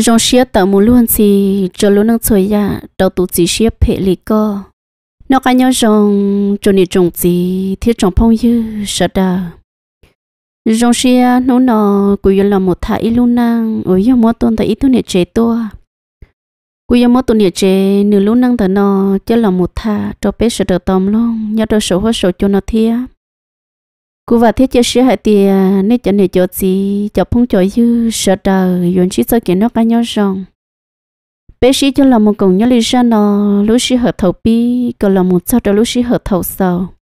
rong xia tờ mù luôn thì cho lúa nâng chơi ya đầu tụ chỉ xia phê lì co nó cái nhau rong cho nị trồng gì thiết trồng phong như sợ đờ rong xia nó nó cú yêu là một thải luôn năng ở yêu mua tôn tại ít tu nị chế tua cú yêu mua tu nị chế nửa luôn năng tại nó cho là một thả cho bé sợ đờ tòm luôn nhớ đờ sổ hoa sổ cho nó thiệt cú vật thiết chế sĩ hệ thì à, nên cho nên cho gì cho phong cho như sợ đời yến chỉ cho kiến nó cá nhau rong bé sĩ cho là một cùng nhau lý ra nó lúc sĩ hợp thầu bi còn là một sao đó lúc sĩ hợp thầu sau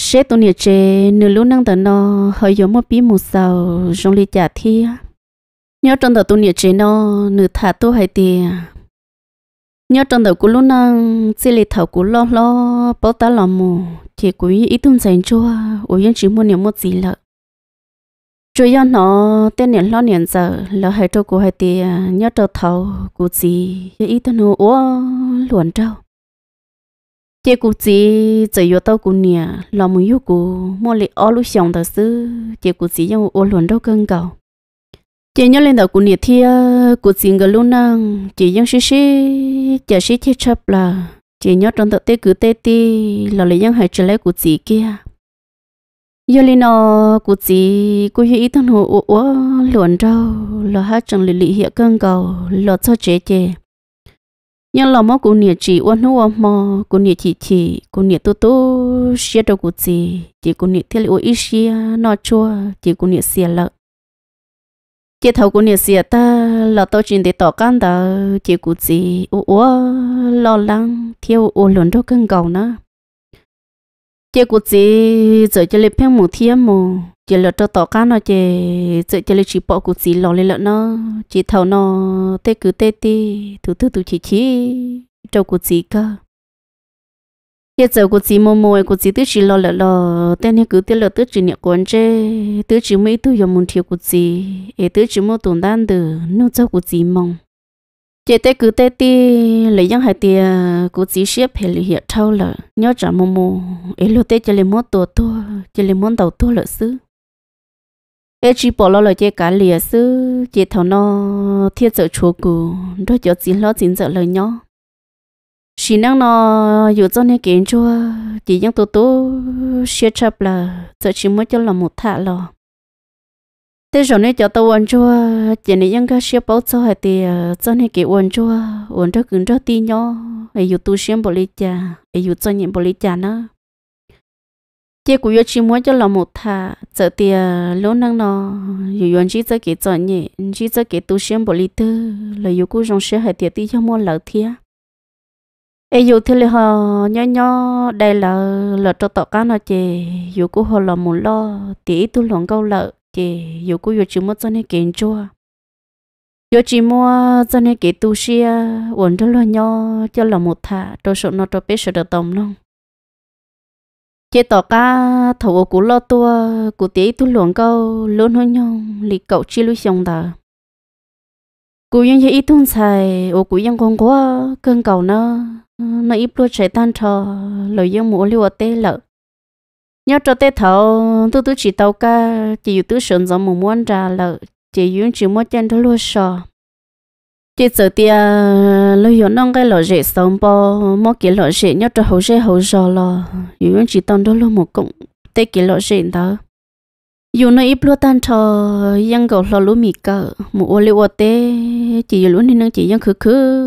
sẽ tu nhiệt chế nửa lúc năng tận nó hơi giống một bí một sao trong lý trả thi nhớ trong tờ tu nhiệt chế nó nửa thả tu hay tiền nhớ trong đầu của lúc năng chỉ lấy thầu của lo lo bảo ta làm mù thì cũng ý tưởng dành cho ôi yên chỉ muốn niệm một gì lợ chủ yếu nó tên niệm lo niệm giờ là hai trâu của hai tì nhớ trâu thầu của gì ý tưởng nó ủa luồn trâu thì cũng chỉ chỉ yếu tao của niệm làm mù yêu của mua lấy ô lúc xong đó sự, thì cũng chỉ yêu ô luồn đâu cơn cầu chị nhớ lên đầu của nhiệt thi ờ, của chị gần luôn năng chị dân xí xí chả xí thiết chấp là chị nhớ trong tập tế cứ tế ti là lấy dân hải trở lại của chị kia giờ lên nó của chị cô hiểu ý thân hồ ủa ủa luận đâu là hát chẳng lì lì hiện cơn cầu là cho chế chế nhưng lòng máu của nhiệt chị uốn hú mò của nhiệt chị chị của nhiệt tu tu xia đầu của chị chị của nhiệt thiết lì ủa ít xia nó chua chị của nhiệt xia lợn chỉ thầu của nhiều xìa ta là tao chuyện để tỏ can ta chỉ cụ gì u ô lo lắng thiếu ô luận đâu cân cầu nữa chỉ cụ gì giờ chỉ lấy phèn một thiên mù chỉ là cho tỏ can nó chỉ giờ chỉ lấy chỉ bỏ cụ gì lo lên lợn nó chỉ thầu nó tê cứ tê ti thứ thứ thứ chỉ chỉ cho cụ gì cơ hiện giờ cô chỉ mồ mồi cô chỉ tứ chỉ lo lợ lợ tên này cứ tứ lợ tứ chỉ nhẹ quấn chê tứ chỉ mấy tứ yếm muốn thiếu cô chỉ ế tứ chỉ mồ tồn đan từ nô cho cô chỉ mong chế tê cứ tê tê lấy những hai tia cô chỉ xếp phải lì hiện thâu lợ nhớ trả mồ mồ ế lô tê chỉ lấy món tổ tổ chỉ lấy món đầu tổ lợ xứ ế chỉ bỏ lỡ lợ chế cả lìa xứ chế thằng nó thiết sợ chúa cô đó giờ chỉ lo chỉ giờ lời nhau chỉ năng nó dù cho nên kiến cho chỉ những tổ tổ xe chập là giờ chỉ mới cho là một thạ lò thế rồi nên cho tao ăn cho chỉ nên những cái xe bảo cho hay thì ờ, cho nên kiện ăn cho ăn cho cứng cho tí nhỏ Ai dù tu xem bồ lý cha ấy dù cho những bồ lý cha nữa chỉ của yêu chỉ mới cho là một thạ giờ thì ờ, lỗ năng nó dù ăn chỉ cho cái cho nhỉ chỉ cho cái tu xem bồ lý tư là dù cũng trong xe hay thì tí cho mua lợt thiệt ấy dù thì là họ nhỏ nhỏ đây là là cho tọt cá nó chị dù cũng họ là muốn lo tí tu luận câu lợ chị dù cũng dù chỉ muốn cho nên kiện chua dù chỉ mua cho nên kiện tu xia uốn cho lo nhỏ cho là một thả cho sợ nó cho biết sợ được tổng luôn chị tỏ cá thầu cũng lo tua cũng tí tu luận câu lớn hơn nhau lì cậu chi lui xong đời cú yên chỉ ít thun xài ô cú yên con quá cơn cầu nó Ờ, nó ít luôn chạy tan thò lời dân mũ liu tê lợ nhớ cho tê thầu tôi tôi chỉ tàu ca chỉ dù tôi sớm giống một muốn ra lợ chỉ dùng chỉ muốn chân thôi luôn sò chỉ sợ tia lời dân nông cái lọ rễ sống bò mỗi cái lọ rễ nhớ cho hậu rễ hậu sò lọ dùng chỉ tông thôi luôn một cụm tê cái lọ rễ đó dù nó ít luôn tan thò dân cầu lọ lúa mì cờ mũ liu tê chỉ dù lúa nên chỉ dân khứ khứ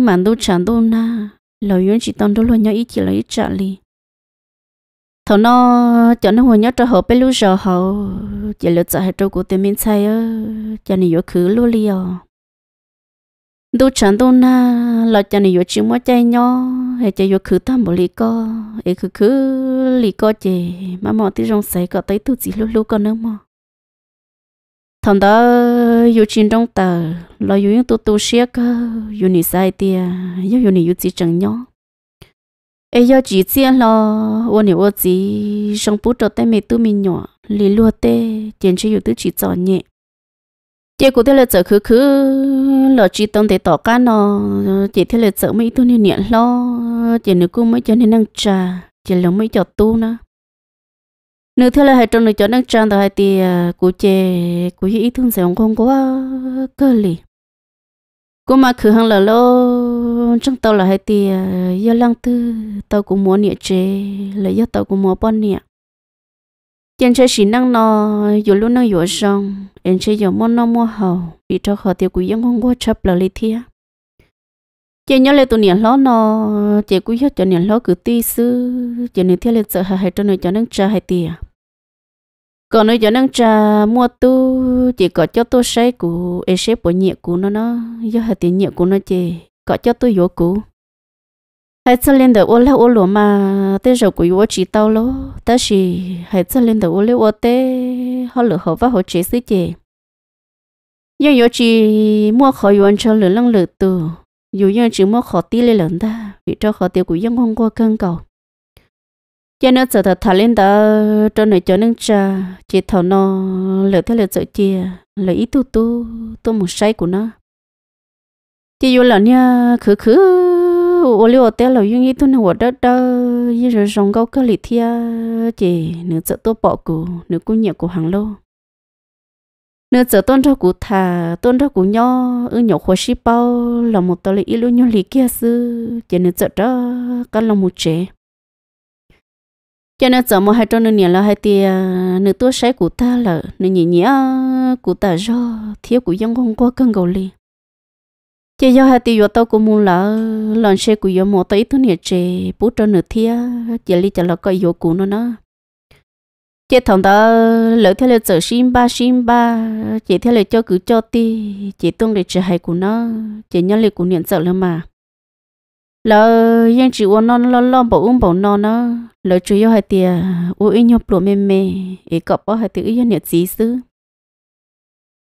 mà tôi chẳng tôi na lo yun chỉ tông đó lo nhau ít chỉ lo ít trả li Thằng nó cho nó hồi nhau cho họ bé lúc giờ họ chỉ lo trả hết trâu của tiền minh sai á cho nên yếu khứ lo li Đủ đu chẳng đu na lo cho nên yếu chỉ mua chay nhau hay chỉ yếu khứ tam bộ li co ấy khứ khứ li co chỉ mà mọi thứ trong sấy có tới tu chỉ lúc lúc con nữa mà thằng đó yêu chín trong tờ lo yêu những tu tu xia cơ yêu ni sai tia yêu yêu ni yêu chỉ chẳng nhó ai yêu chỉ chia lo ô ni ô chỉ sống bút cho tay mẹ tu mình nhỏ lì lúa tê tiền chỉ yêu tu chỉ cho nhẹ chị cũng thế là chợ khứ khứ lo chỉ tông để tỏ cá nó chỉ thế là chợ mấy tu ni niệm lo chị nữ cũng mấy cho nên năng trà chỉ là mấy cho tu na nếu theo là hai trong à, chỗ đang trang thì thì cụ chè cụ ý thương sẽ không có cơ lì cô mà khử hàng là lô trong tàu là hai thì à, do lăng tư tàu cũng muốn nhẹ chế là do tàu cũng muốn bón nhẹ trên chơi xí năng nó dù luôn năng dù xong em chơi dù món nó mua hầu đi cho họ tiêu cụ yên không có chấp là lý thia chị nhớ lại tuổi nhỏ nó chị cũng nhớ cho nhỏ cứ tí sư chị nhớ theo lại sợ hại cho nó cho nó trả hai tiền còn nữa giờ nâng trà mua tu chỉ có cho tôi say cũ ấy xếp bộ nhẹ cũ nó nó do hạt tiền nhẹ cũ nó chê có cho tôi vô cũ hãy cho lên đầu ô lê ô lúa mà tê rồi của vô chỉ tao lố ta chỉ hãy cho lên đầu ô lê ô tê họ lửa họ và họ chế xí chê do vô chỉ mua khỏi yuan cho lửa lăng lửa tu dù như chỉ mua khỏi tí lên lần ta vì cho khỏi tiêu của dân không qua cân cầu cho nên sợ thật thả lên đó cho nên cho nên cha chỉ thảo nó lựa theo lựa sợ chia lỡ ý tu tu tu một say của nó chỉ vô lần nha khứ khứ ô liu té là yung ý tu nó hoạt đó đó như rồi rong gấu cơ lì thia chỉ nửa sợ tu bỏ cụ nửa cũng nhẹ của hàng lô nửa sợ tôn cho cụ thà tôn cho cụ nho ư nhậu khó ship bao là một tờ lì ít luôn nhau lì kia sư chỉ nửa sợ đó cả lòng một trẻ cho nên giờ mà hai trong nửa là hai tia nửa tuổi sáu của ta là nửa nhị nhỉ à, của ta do thiếu của dân không có cân cầu li chỉ do hai tia vừa tao cũng muốn là lần xe của dân một tới thứ nửa chế bút cho nửa thia chỉ li cho là coi vô của nó nó chỉ thằng đó lỡ theo lời giờ sim ba sim ba chỉ theo lời cho cứ cho ti chỉ tung để chỉ hai của nó chỉ nhớ lời của niệm sợ lắm mà lỡ yên chỉ uống non lo lo bảo uống um bảo non nó lỡ chủ yếu hai tia uống ít nhóc lụa mềm mềm ít cọp bao hai tia ít nhóc gì xứ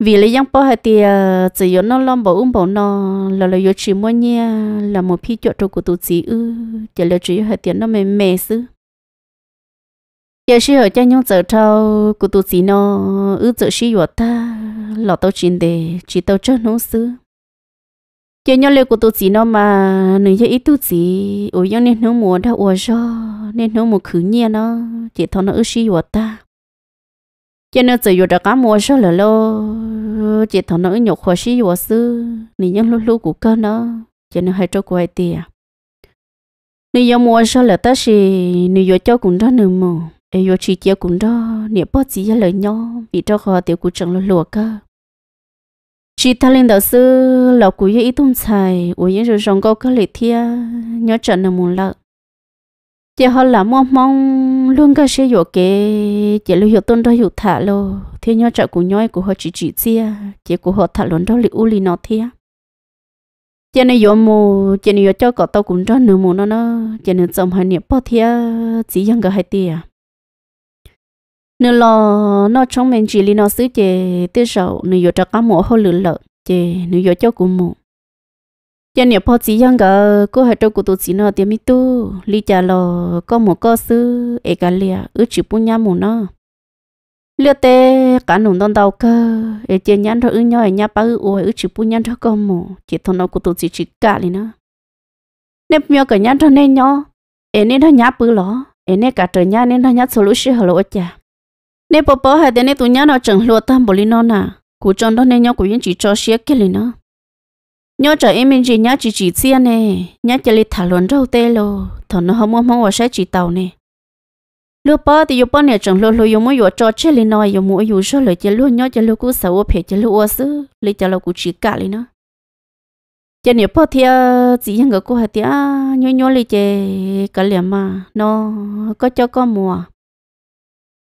vì lấy yang bao hai tia chỉ yếu non lo bảo uống um bảo non lỡ lỡ yếu chỉ mua nhia là một phi chuột trong của tụ chỉ ư chỉ lỡ chủ yếu hai tia nó mềm mềm xứ giờ sĩ ở trên nhung giờ thâu, của tụ chỉ nó ư giờ sĩ yếu ta lọ tao chín đề chỉ tao chơi nó xứ chế nhau lê của tôi chỉ nó mà nửa giờ ít tôi chỉ ôi giờ nên nó mùa đã ủa cho nên nó mùa khử nhiên nó chỉ thằng nó ước gì của ta cho nên chỉ vừa đã cá mùa cho là lo chỉ thằng nó nhục hoa gì vừa sư nửa giờ lúc lúc của cơ nó cho nên hay cho của ai tiệt, nửa giờ mùa cho là ta gì nửa vừa cho cũng đó nửa mù ai vừa chỉ chia cũng đó nửa bao chỉ là lời nhau vì cho họ tiểu cũng chẳng lo lụa cơ chỉ ta lên đạo sư lão cú ý tung xài ủa những rồi rong câu cái lệ thia nhớ trận là muốn lợ chỉ họ là mong mong luôn cái sẽ hiểu kế chỉ lưu hiểu tôn đó hiểu thả lô thế nhớ trận của nhói của họ chỉ chỉ chia chỉ của họ thả luôn đó lì u lì nó thia chỉ này hiểu mù chỉ này hiểu cho cọ tao cũng cho nửa mù nó nó chỉ này trồng hai niệm bao thia chỉ dân cái hai tia nó lo nó trong mình chỉ li nó xứ chè tê sầu nó vô cho cá mổ hô lử lợ chè nó vô cho cụ mổ cho nhiều po chỉ yang gờ cô hai trâu cụ tổ chỉ nó tiệm mi tu li trả lo có mổ có xứ e cả lia ứ chỉ bu nhám mổ nó lia tê cả nụ đông đầu cơ e chè nhăn thôi ứ nhau e nhá ba ứ ôi ứ chỉ bu nhăn thôi có mổ chè thằng nó cụ tổ chỉ chỉ cả li nó nếp miêu cả nhăn thôi nên nhau e nên thôi nhá bự lỏ e nên cả trời nhá nên thôi nhá solution hello chà nên bố bố hay này tụi nhá nó chẳng lúa tâm bồ linh nó nà cú chọn đó nên nhau cú yên chỉ cho xía kia lên nó nhau trở em mình chỉ nhá chỉ chỉ xia nè nhá chỉ lịch thả luận rau tê lô thằng nó không muốn mong ở sai chỉ tàu nè lúc bố thì lúc bố này chẳng lúa lúa yêu muốn yêu cho chết liền nó yêu muốn yêu cho lời chỉ lúa nhau chỉ lúa cú sầu phê chỉ lúa sứ lấy chỉ lúa cú chỉ cả lên nó chỉ nếu bố thì chỉ những cái cú hay thì nhau nhau lấy chỉ cái liềm mà nó có cho con mua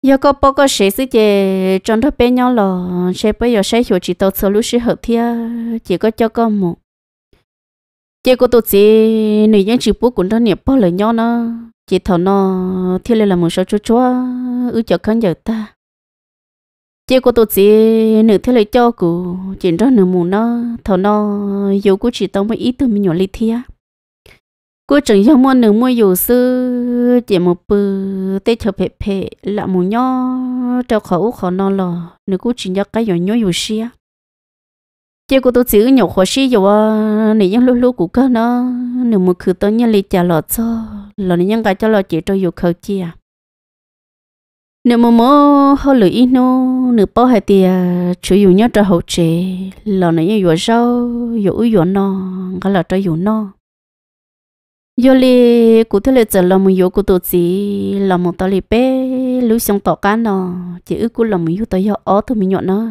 yêu có bao cái sẽ sự gì trong đó bên nhau lò sẽ bây giờ sẽ hiểu chỉ tàu xử lý sự hợp thia chỉ có cho con một chỉ có tôi chỉ nữ nhân chỉ bố cũng đó niệm bao lời nhau nó chỉ thầu nó thiên lên là một số chúa chúa ư cho khán giờ ta chỉ có tôi chỉ nữ thiên lời cho cụ chỉ đó nữ mù nó thầu nó yêu cũng chỉ tao mới ý tưởng mình nhỏ lý thia cô chẳng cho mua nửa mua dù sư chỉ một bự tê cho phe phe là một nho cho khẩu khẩu nó lò nửa cô chỉ cho cái nhỏ nhỏ dù xia chỉ cô tôi chỉ nhỏ khó xí dù à nửa nhân lúc lúc của cơ nó nửa một khử tôi nhân lịch trả lọ cho lọ nửa nhân cái cho lọ chỉ cho dù khâu chi à nửa một mua họ lười ít nô nửa bao hai tia chủ yếu nhất cho hậu chế lọ nửa nhân dù rau dù uống nó cái là cho dù nó yo li cụ thể là giờ làm mình yo cụ tổ chỉ làm một tao li bé lưu xong tao cá nó chỉ ước cụ làm mình yo tao yo ó thôi mình nhọn nó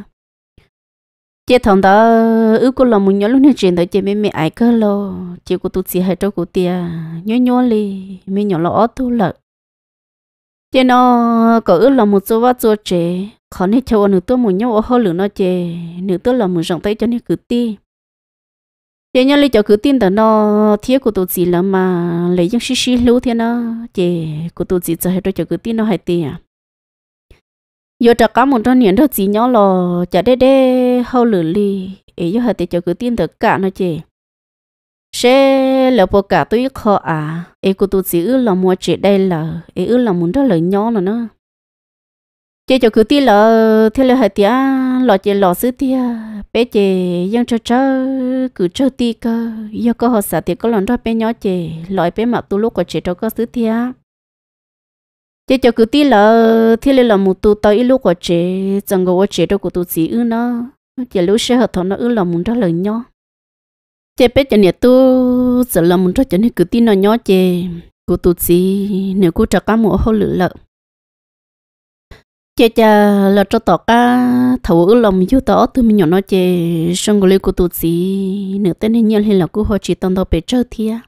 chỉ thằng đó ước cụ làm mình nhọn lúc này chuyện đó chỉ mẹ mẹ ai cơ lo chỉ cụ tổ chỉ hai trâu cụ tia nhớ nhớ li mình nhọn lo ó thôi lợ chỉ nó có ước là một số vắt số trẻ khó nên cho nửa tôi mình nhau ó hơi lửa nó chè nửa tôi làm mình rộng tay cho nên cứ ti chị nhau lấy cho cứ tin tưởng nó thiết của tụi chị là mà lấy những xí xí lú thế nó chị của tụi chỉ cho hết cho cứ tin nó hay tiền à giờ trả cá một trăm nghìn đó chỉ nhau lo chả đê đê hậu lử li ấy giờ hết cho cứ tin tưởng cả nó chị sẽ là bộ cả tôi khó à ấy của tụi chỉ ư là mua chỉ đây là ấy ư là muốn đó là nhau là nó chế cho cứ ti lọ thế là hai tiền lọ chế lọ xứ tiền bé chế dân cho cho cứ cho ti cơ do có họ sợ tiền có lần đó bé nhỏ chế lọ bé mặc tu lúc có chế cho có xứ tiền chế cho cứ ti lọ thế là lọ một tu tới lúc có chế chẳng có chế đâu của tu sĩ ư nó chế lúc sẽ hợp thằng nó ư là muốn đó lời nhỏ chế bé cho nhà tu sợ là muốn đó cho nên cứ ti nó nhỏ chế của tu sĩ nếu cứ cho cá mùa hôi lửa lợn chị cha là cho tỏ cá thầu lòng yêu tỏ từ mình nhỏ nó chè xong rồi của tụt gì nửa tên hình như là của họ chỉ tông tao bể chơi thia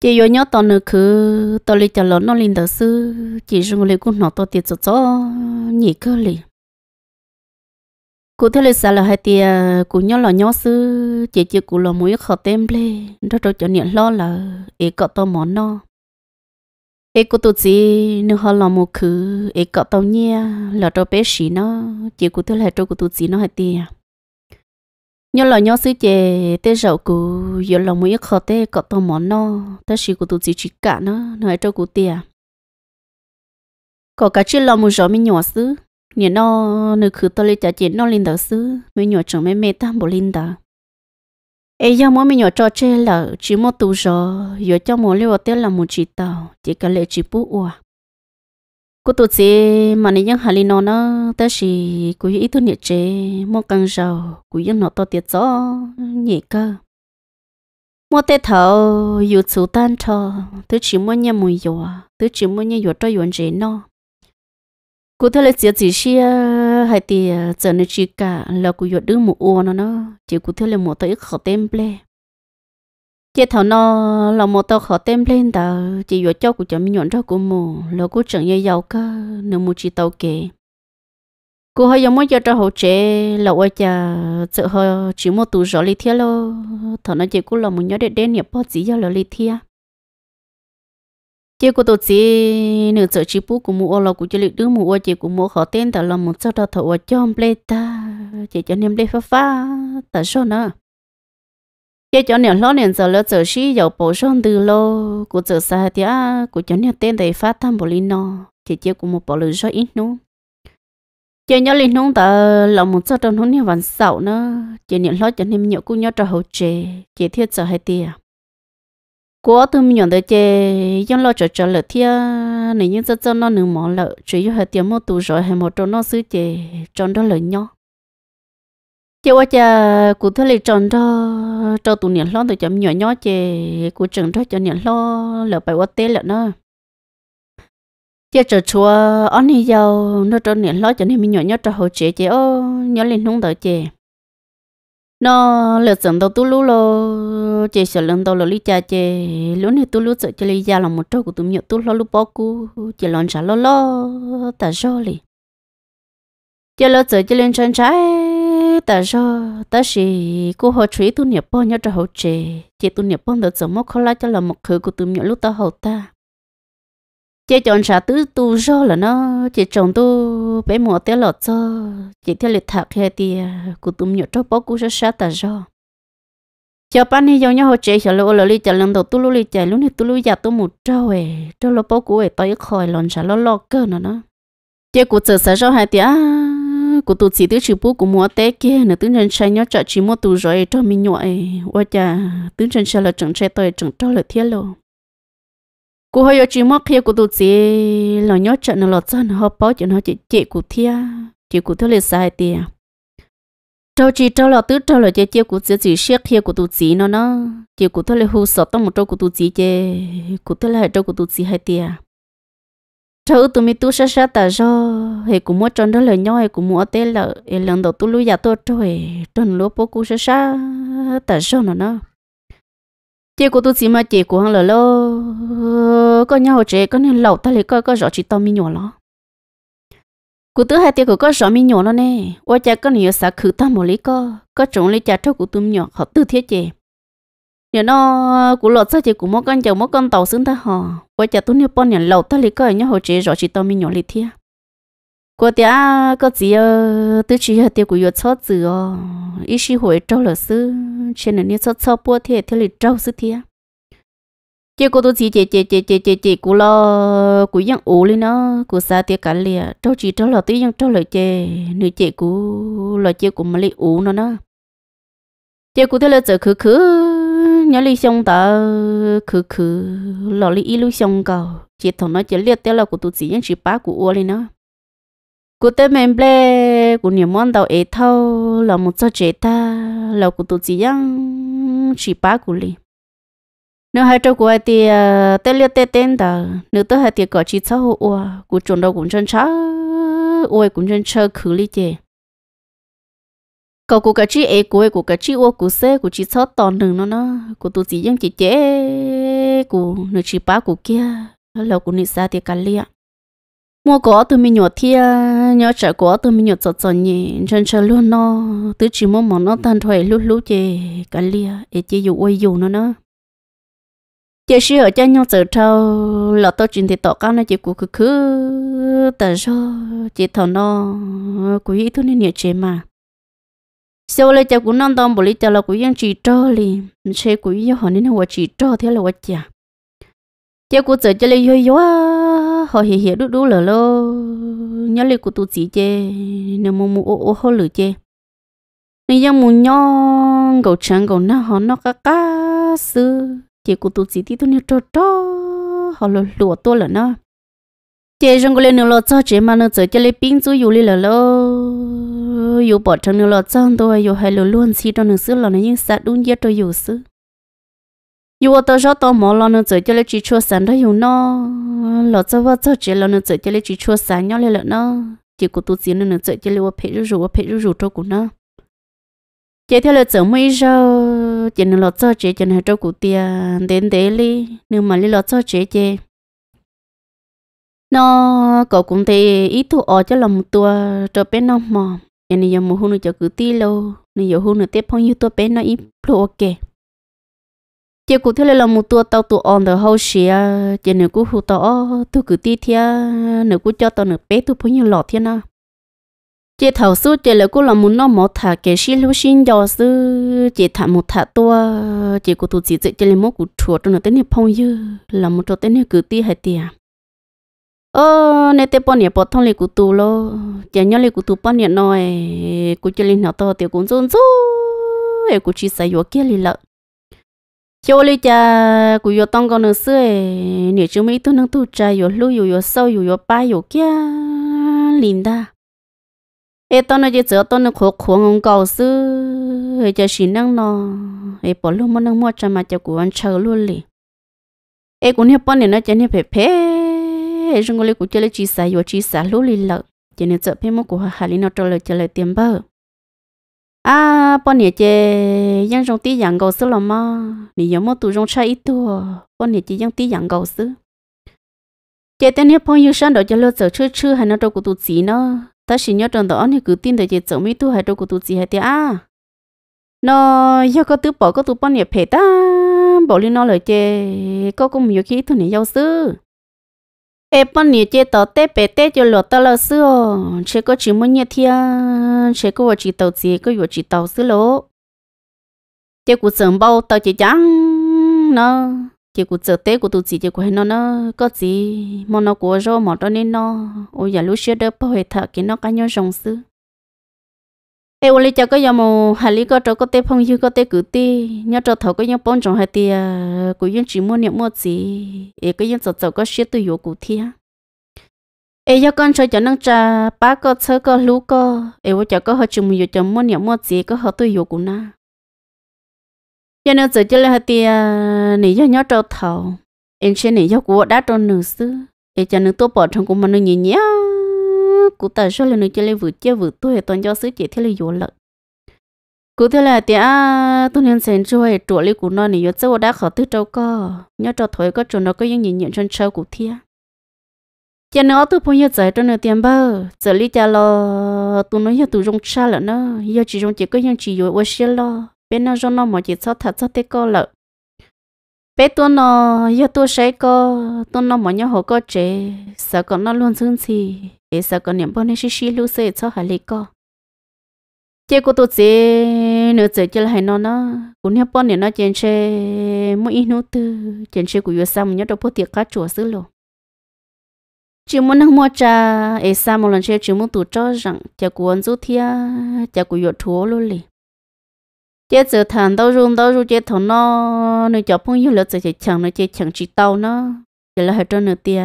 chị vô nhớ tao nửa khứ tao lấy cho lớn nó lên đời sư chị xong rồi của nó tao tiệt cho cho nhỉ cơ lì cụ thế là sao là hai tia cụ nhớ là nhớ sư chị chưa cụ là mũi khó tem ple đó cho niệm lo là ý có tao món nó ê cô tụt gì nó họ làm một khứ ê cọ tàu nhia là cho bé xí nó chỉ cô tôi lại cho cô tụt gì nó hay tiền nhớ là nhớ xứ chè tê rậu cô giờ là mỗi khó tê cọ tàu món nó tê xí cô tụt gì chỉ cả nó nó cho cô tiền có cả chuyện là một rõ mới nhỏ xứ nhớ nó nó khứ tôi lấy trả tiền nó lên đầu xứ mới nhỏ chồng mới mê ta bộ lên đó ấy giờ mỗi mình nhỏ trò chơi là chỉ một tù giờ giờ cho mỗi vào tiết là một chỉ tàu chỉ cần lệ chỉ bút ua cô tụt gì mà này những hà li nó nó ta chỉ cứ ý tôi nhẹ chế một cần giàu cứ những nó to tiệt gió nhẹ cơ mua tết thầu dù chú tan cho tôi chỉ muốn nhà mùi gió tôi chỉ muốn nhà gió cho yuan chế nó cụ thể là chỉ chỉ xia hay thì à, giờ nó chỉ cả là cụ yết đứng một uo nó nó chỉ cụ thể là một tới khó tem ple chỉ thảo nó là một tới khó tem lên đó chỉ yết cho cụ cho mình nhận ra của mù là cụ chẳng nhớ giàu cả nếu mu chỉ tàu kề cụ hơi giống mấy giờ cho hậu chế là ôi cha sợ hơi chỉ một tủ rõ lý thiệt lo thảo nó chỉ cụ là một nhớ để đến nhập bao gì giờ là lý thiệt chỉ có tổ chỉ nửa sợ chỉ bút của mua ô lô của chỉ lực đứa mua chỉ của mua họ tên ta là một số đó thầu cho ông play ta chỉ cho nem đây pha pha tại sao nữa chỉ cho niệm lo niệm giờ lo giờ xí dầu bổ sung từ lô của giờ sa thì của cho niệm tên thầy phát tham bổ linh nó chỉ chỉ của một bỏ lử cho ít nữa chỉ nhớ linh nông ta là một số trong nó niệm vẫn sậu nữa chỉ niệm lo cho nem nhớ cũng nhớ cho hậu chế chỉ thiết giờ hai tia của tôi mình nhận được chơi nhưng lo cho cho lợi thia này những chất nó nương mỏ lợi chỉ cho hai tiếng một tù rồi hay một chỗ nó xứ chơi chọn đó lợi nhau chơi qua chơi cụ thể là chọn đó cho tụ niệm lo tôi chấm nhỏ nhỏ chơi cụ trốn đó cho niệm lo lợi bài quát tê lợi nó chơi chờ chùa anh đi vào nó trốn niệm lo cho nên mình nhỏ nhỏ cho hồ chơi chơi nhớ lên nung đợi chơi nó lựa chọn đầu tu lú lo chỉ sợ lần đầu lo lý cha chê lúc này tu lú sợ chỉ lý gia là một chỗ của tụi nhiều tu lo lúc bao cú chỉ lon xả lo lo ta do li chỉ lo sợ chỉ lên chân trái ta do ta chỉ cô họ chuối tụi nhiều bao nhiêu cho hậu chê chỉ tụi nhiều bao đầu sợ mất khó la cho là một khử của tụi nhiều lúc ta hậu ta chế chọn xã tứ tu do là nó chế chọn tu bé mỏ té lọt cho chế theo lịch thạc hay thì à, cụ tụm nhọ cho bố cụ sẽ sát ta do cho bạn này giống nhau họ chế cho lô lô li cho lần đầu tu lô li chạy lúc này tu lô già tu một trâu về trâu lô bố cụ về tới khỏi lòn xã lô lọt cơ nữa nó chế cụ sợ sợ hay thì à cụ tụt chỉ tứ chữ bố cụ mua té kia nữa tứ chân sai nhớ chợ chỉ mua tu rồi cho mình nhọ ấy chả tứ chân sai là chẳng sai tôi chẳng cho là thiết lộ cô hơi chỉ mắc kia cô tụt gì là nhớ trận là lọt chân họ bỏ chuyện họ chỉ chị cụ thia chỉ cụ thia là sai tiền trâu chỉ trâu là tứ trâu là chị chị cụ chỉ chỉ xét kia cụ tụt gì nó nó chỉ cụ thia là hú sợ tao một trâu cụ tụt gì chị cụ thia là trâu cụ tụt gì hay tiền trâu tụi mi tu sa sa ta do hệ cụ mua tròn đó là nhau hệ cụ mua tê là lần đầu tu lúa giả tôi trâu hệ tròn lúa bố cụ sa sa ta do nó nó chị của tôi chỉ mà chị của hắn lỡ lỡ có nhau chị có nên lẩu ta lấy coi có rõ chị tao mi nhỏ lắm cụ tứ hai tiệc của có rõ mi nhỏ lắm nè qua cha có nhiều xã khử ta một lý co có trộn lấy cha trâu của tôi nhỏ họ tư thiết chị nhớ nó cụ lọt sao chị cũng mỗi con chồng mỗi con tàu xứng ta họ qua cha tôi nhiều bọn nhà lẩu ta lấy coi nhau hồ chị rõ chị tao mi nhỏ lý thiết cô tia cô gì ơ tứ chỉ hạt tiêu của yo chó gì ơ ít xí hồi trâu là sư trên này nhớ chó chó bua thiệt thế lịch trâu sư thiệt chị cô tôi chỉ chị chị chị chị chị chị cô lo cô ยัง ủ lên nó cô xa tiệt cả lìa trâu chỉ trâu là tí ยัง trâu lời chị nữ chị cô là chị cô mà lấy ủ nó nó chị cô thế là chở khứ khứ nhớ lấy xong ta khứ khứ lo lấy ít lúc xong cầu chị nó chị liệt thế là cô tôi chỉ những chị cô ủ lên nó Cô tê mềm ble cô niệm món đầu ế thâu là một cho chế ta là cô tụ chỉ yang chỉ ba cô li nếu hai trâu của thì tê liệt tê tên đó nếu tớ hai thì có chỉ sáu hộ ua cô chuẩn đầu cũng chân chá ôi cũng chân chơ khử li chê cậu cô cái chi ế ấy cô cái chi ô cô xe cô chỉ sáu tòn đường nó nó cô tụ chỉ yang chỉ chế cô nửa chỉ ba cô kia là cô nị sa thì cả liệt mua có tụi mình nhỏ thia nhỏ trả có tụi mình nhỏ sợ sợ nhỉ chân chân luôn nó tứ chỉ mong mong nó tan thoải lúc lúc chè cả lia để chỉ dụ quay dụ nó nó chỉ xí ở cha nhau sợ trâu là tôi chuyện thì tỏ cao nó chỉ của cứ cứ tại sao chỉ thọ nó quý ý thứ này nhẹ chế mà sau lấy cha của non tông bổ lý cha là quý yên chỉ trâu liền chế quý ý họ nên là chỉ trâu thế là quá chả cha của sợ cho lấy hơi yếu họ hiểu hiểu đu đu lờ lo nhớ li của tụ chỉ chê nếu mua mua ô ô hồ lử chê nên giờ mua nhon gầu trắng gầu na họ nó cá cá sư chỉ của tụ chỉ thì tụ nhớ trơ trơ họ lừa lùa tôi là nó chê trong cái lên lo cho chê mà nó chơi chơi lấy pin chú yêu li lờ lo, yêu bỏ trong nó lo cho tôi yêu hay lừa luôn xí trong nó xứ là nó những sát đúng giờ tôi yêu xứ yêu ở đâu tao mò lo nó chơi cho lấy chỉ chua sáng đó hiểu nó lo cho vợ cho chỉ lo nó chơi cho lấy chỉ chua sáng nhau lên lợn nó chỉ của tu sĩ nó nó chơi lấy vợ phải rủ rủ phải rủ cho của nó chỉ theo lời chở mấy giờ chỉ nó lo cho chỉ chỉ nó cho của tiền đến đấy đi nếu mà lấy lo cho chỉ chỉ nó cậu cũng thấy ít thu ở cho lòng tua cho bé nó mò nên giờ mù hôn nó cho cứ tí lâu nên giờ hôn nó tiếp phong yêu tua bé nó ít ok chị cũng thế là một tua tàu tụ on the whole shit chị nữ cụ hụ tàu tôi cứ đi thia nữ cụ cho tàu nữ bé tôi phải như lọ thiên na chị thầu su chị là cụ là muốn nó một thả cái xí lú xin cho sư chị thả một thả tua chị cũng tụ chỉ dạy chị là một cụ chuột trong nữ tên này phong dư là một chỗ tên này cứ đi hay tiền ô nè tê bọn nhẹ bọn thông lì cụ tù lô chị nhớ lì cụ tù bọn nhẹ nói cụ chơi lì nào tàu tiểu cũng run rú ấy cụ chỉ sai vô kia lì lợn chỗ lý cha của yo tông con nữa xưa nè chúng mấy tu năng tu cha yo lu yo yo sau yo yo ba yo kia linda ê tao nói chỉ sợ tao nó khó khó ngon cao sư ê cho xin năng nó ê bỏ lũ mà năng mua cha mà cho của anh chờ luôn lì ê cũng hiệp bọn nó chỉ hiệp phê phê ê chúng người cũng chơi lấy chỉ xài yo chỉ xài luôn lì lợ chỉ nên sợ phê mua của hà linh nó cho lời cho lại tiền bơ à bọn nhẹ chê dân trong tí dạng gầu sư mà nị giống mà tụ trong cha ít tua bọn nhẹ chê dân tí dạng gầu sư chê tên hiệp phong yêu sáng đó cho lơ sợ chưa chưa hay nó đâu của tụ chỉ nó ta chỉ nhớ trong đó anh cứ tin được chê sợ mi tu hay đâu của tụ gì hay tia à nó yêu có tứ bỏ có tụ bọn nhẹ phê ta bỏ lên nó lại chê có cũng nhiều khi tụ nhẹ yêu sư ê bọn nè chế tao tết bé tết cho lọt tao lơ sư ô có chỉ muốn nhẹ thia chế có chỉ tàu gì có vừa chỉ tàu sư lỗ chế cụ sớm bao tao chỉ chẳng nó chế cụ sợ tết của tụi chị chế của nó nó có gì mà nó của rô mà nó nên nó ôi giờ lúc xưa đỡ phải hệ thợ cái nó cái nhau rồng sư em ôn lý cho có dòng hà lý có trâu có tê phong như có tê cử tê nhớ trâu thầu có nhớ bón trồng hai tê của dân chỉ mua niệm mua gì em cái dân sọt sọt có xếp tôi vô cụ thi á em cho con chơi cho năng trà ba có chơi có lú có em vô cho có họ chừng mua cho mua niệm mua gì có họ tôi vô cụ na cho nên giờ chơi là hai tê nỉ cho nhớ trâu thầu em chơi nỉ cho cụ đã trâu nửa xứ em cho nên tôi bỏ trong cũng mà nó nhỉ nhá cụ tờ số là người chơi vừa chơi vừa tôi toàn cho sứ chỉ thế là vô lợi cụ thế là tia tôi nên xem rồi chỗ lý cụ nó này vô châu đã khỏi từ châu co nhớ cho thôi có chỗ nó có những nhìn nhận trên châu cụ thia cho nó tôi phải nhớ giải cho nó tiền bơ giờ lý cha lo tôi nói giờ tôi dùng xa là nó giờ chỉ dùng chỉ có những chỉ vô xe lo bên nó cho nó mà chỉ cho thật cho thế co lợ bé tôi nó giờ tôi sẽ co tôi nó mà nhớ họ có trẻ sợ còn nó luôn sướng gì thế sao con niệm bao nhiêu xí xí lưu xe cho hà lý co chế cô tôi chế nữa chế cho lại nó nó cũng niệm bao nhiêu nó chén xe mỗi ít nút tư chén xe của yêu sam nhớ đâu có tiệc cá chùa xứ lộ chỉ muốn năng mua trà ấy sao một lần xe chỉ muốn tụ cho rằng chả của anh rút thia chả của yêu thua luôn lì chế giờ thằng đâu run đâu run chế thằng nó nơi chọc phong yêu lợt giờ chế chẳng nơi chế chẳng chỉ tao nó chỉ là hai trâu nửa tia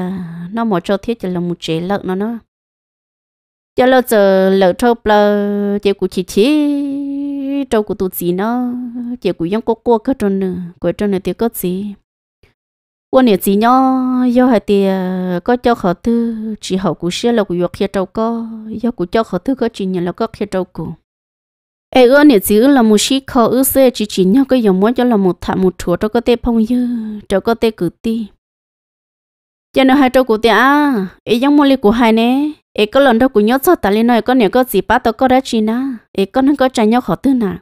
nó mò cho thiết chỉ là một chế lợn nó nó giờ lo giờ lỡ trâu bờ giờ cũng chỉ chỉ trâu cũng tụt gì nó giờ cũng giống cố cố cái trâu nữa cái trâu nữa thì có gì quan niệm gì nhó do hai thì có cho họ tư chỉ họ cũng xia là cũng yok kia trâu có do cũng cho họ tư có chỉ nhận là có kia trâu cũng ai ơn niệm gì là một xí khó ư xe chỉ chỉ nhó cái dòng muốn cho là một thảm một chùa trâu có tê phong như trâu có tê cử ti cho nên hai trâu của à, ấy giống mua ly của hai nè ấy có lần đâu cũng nhớ cho ta lên nói có nếu có gì bắt tao có ra chi na ấy có nên có chạy nhau khó tư na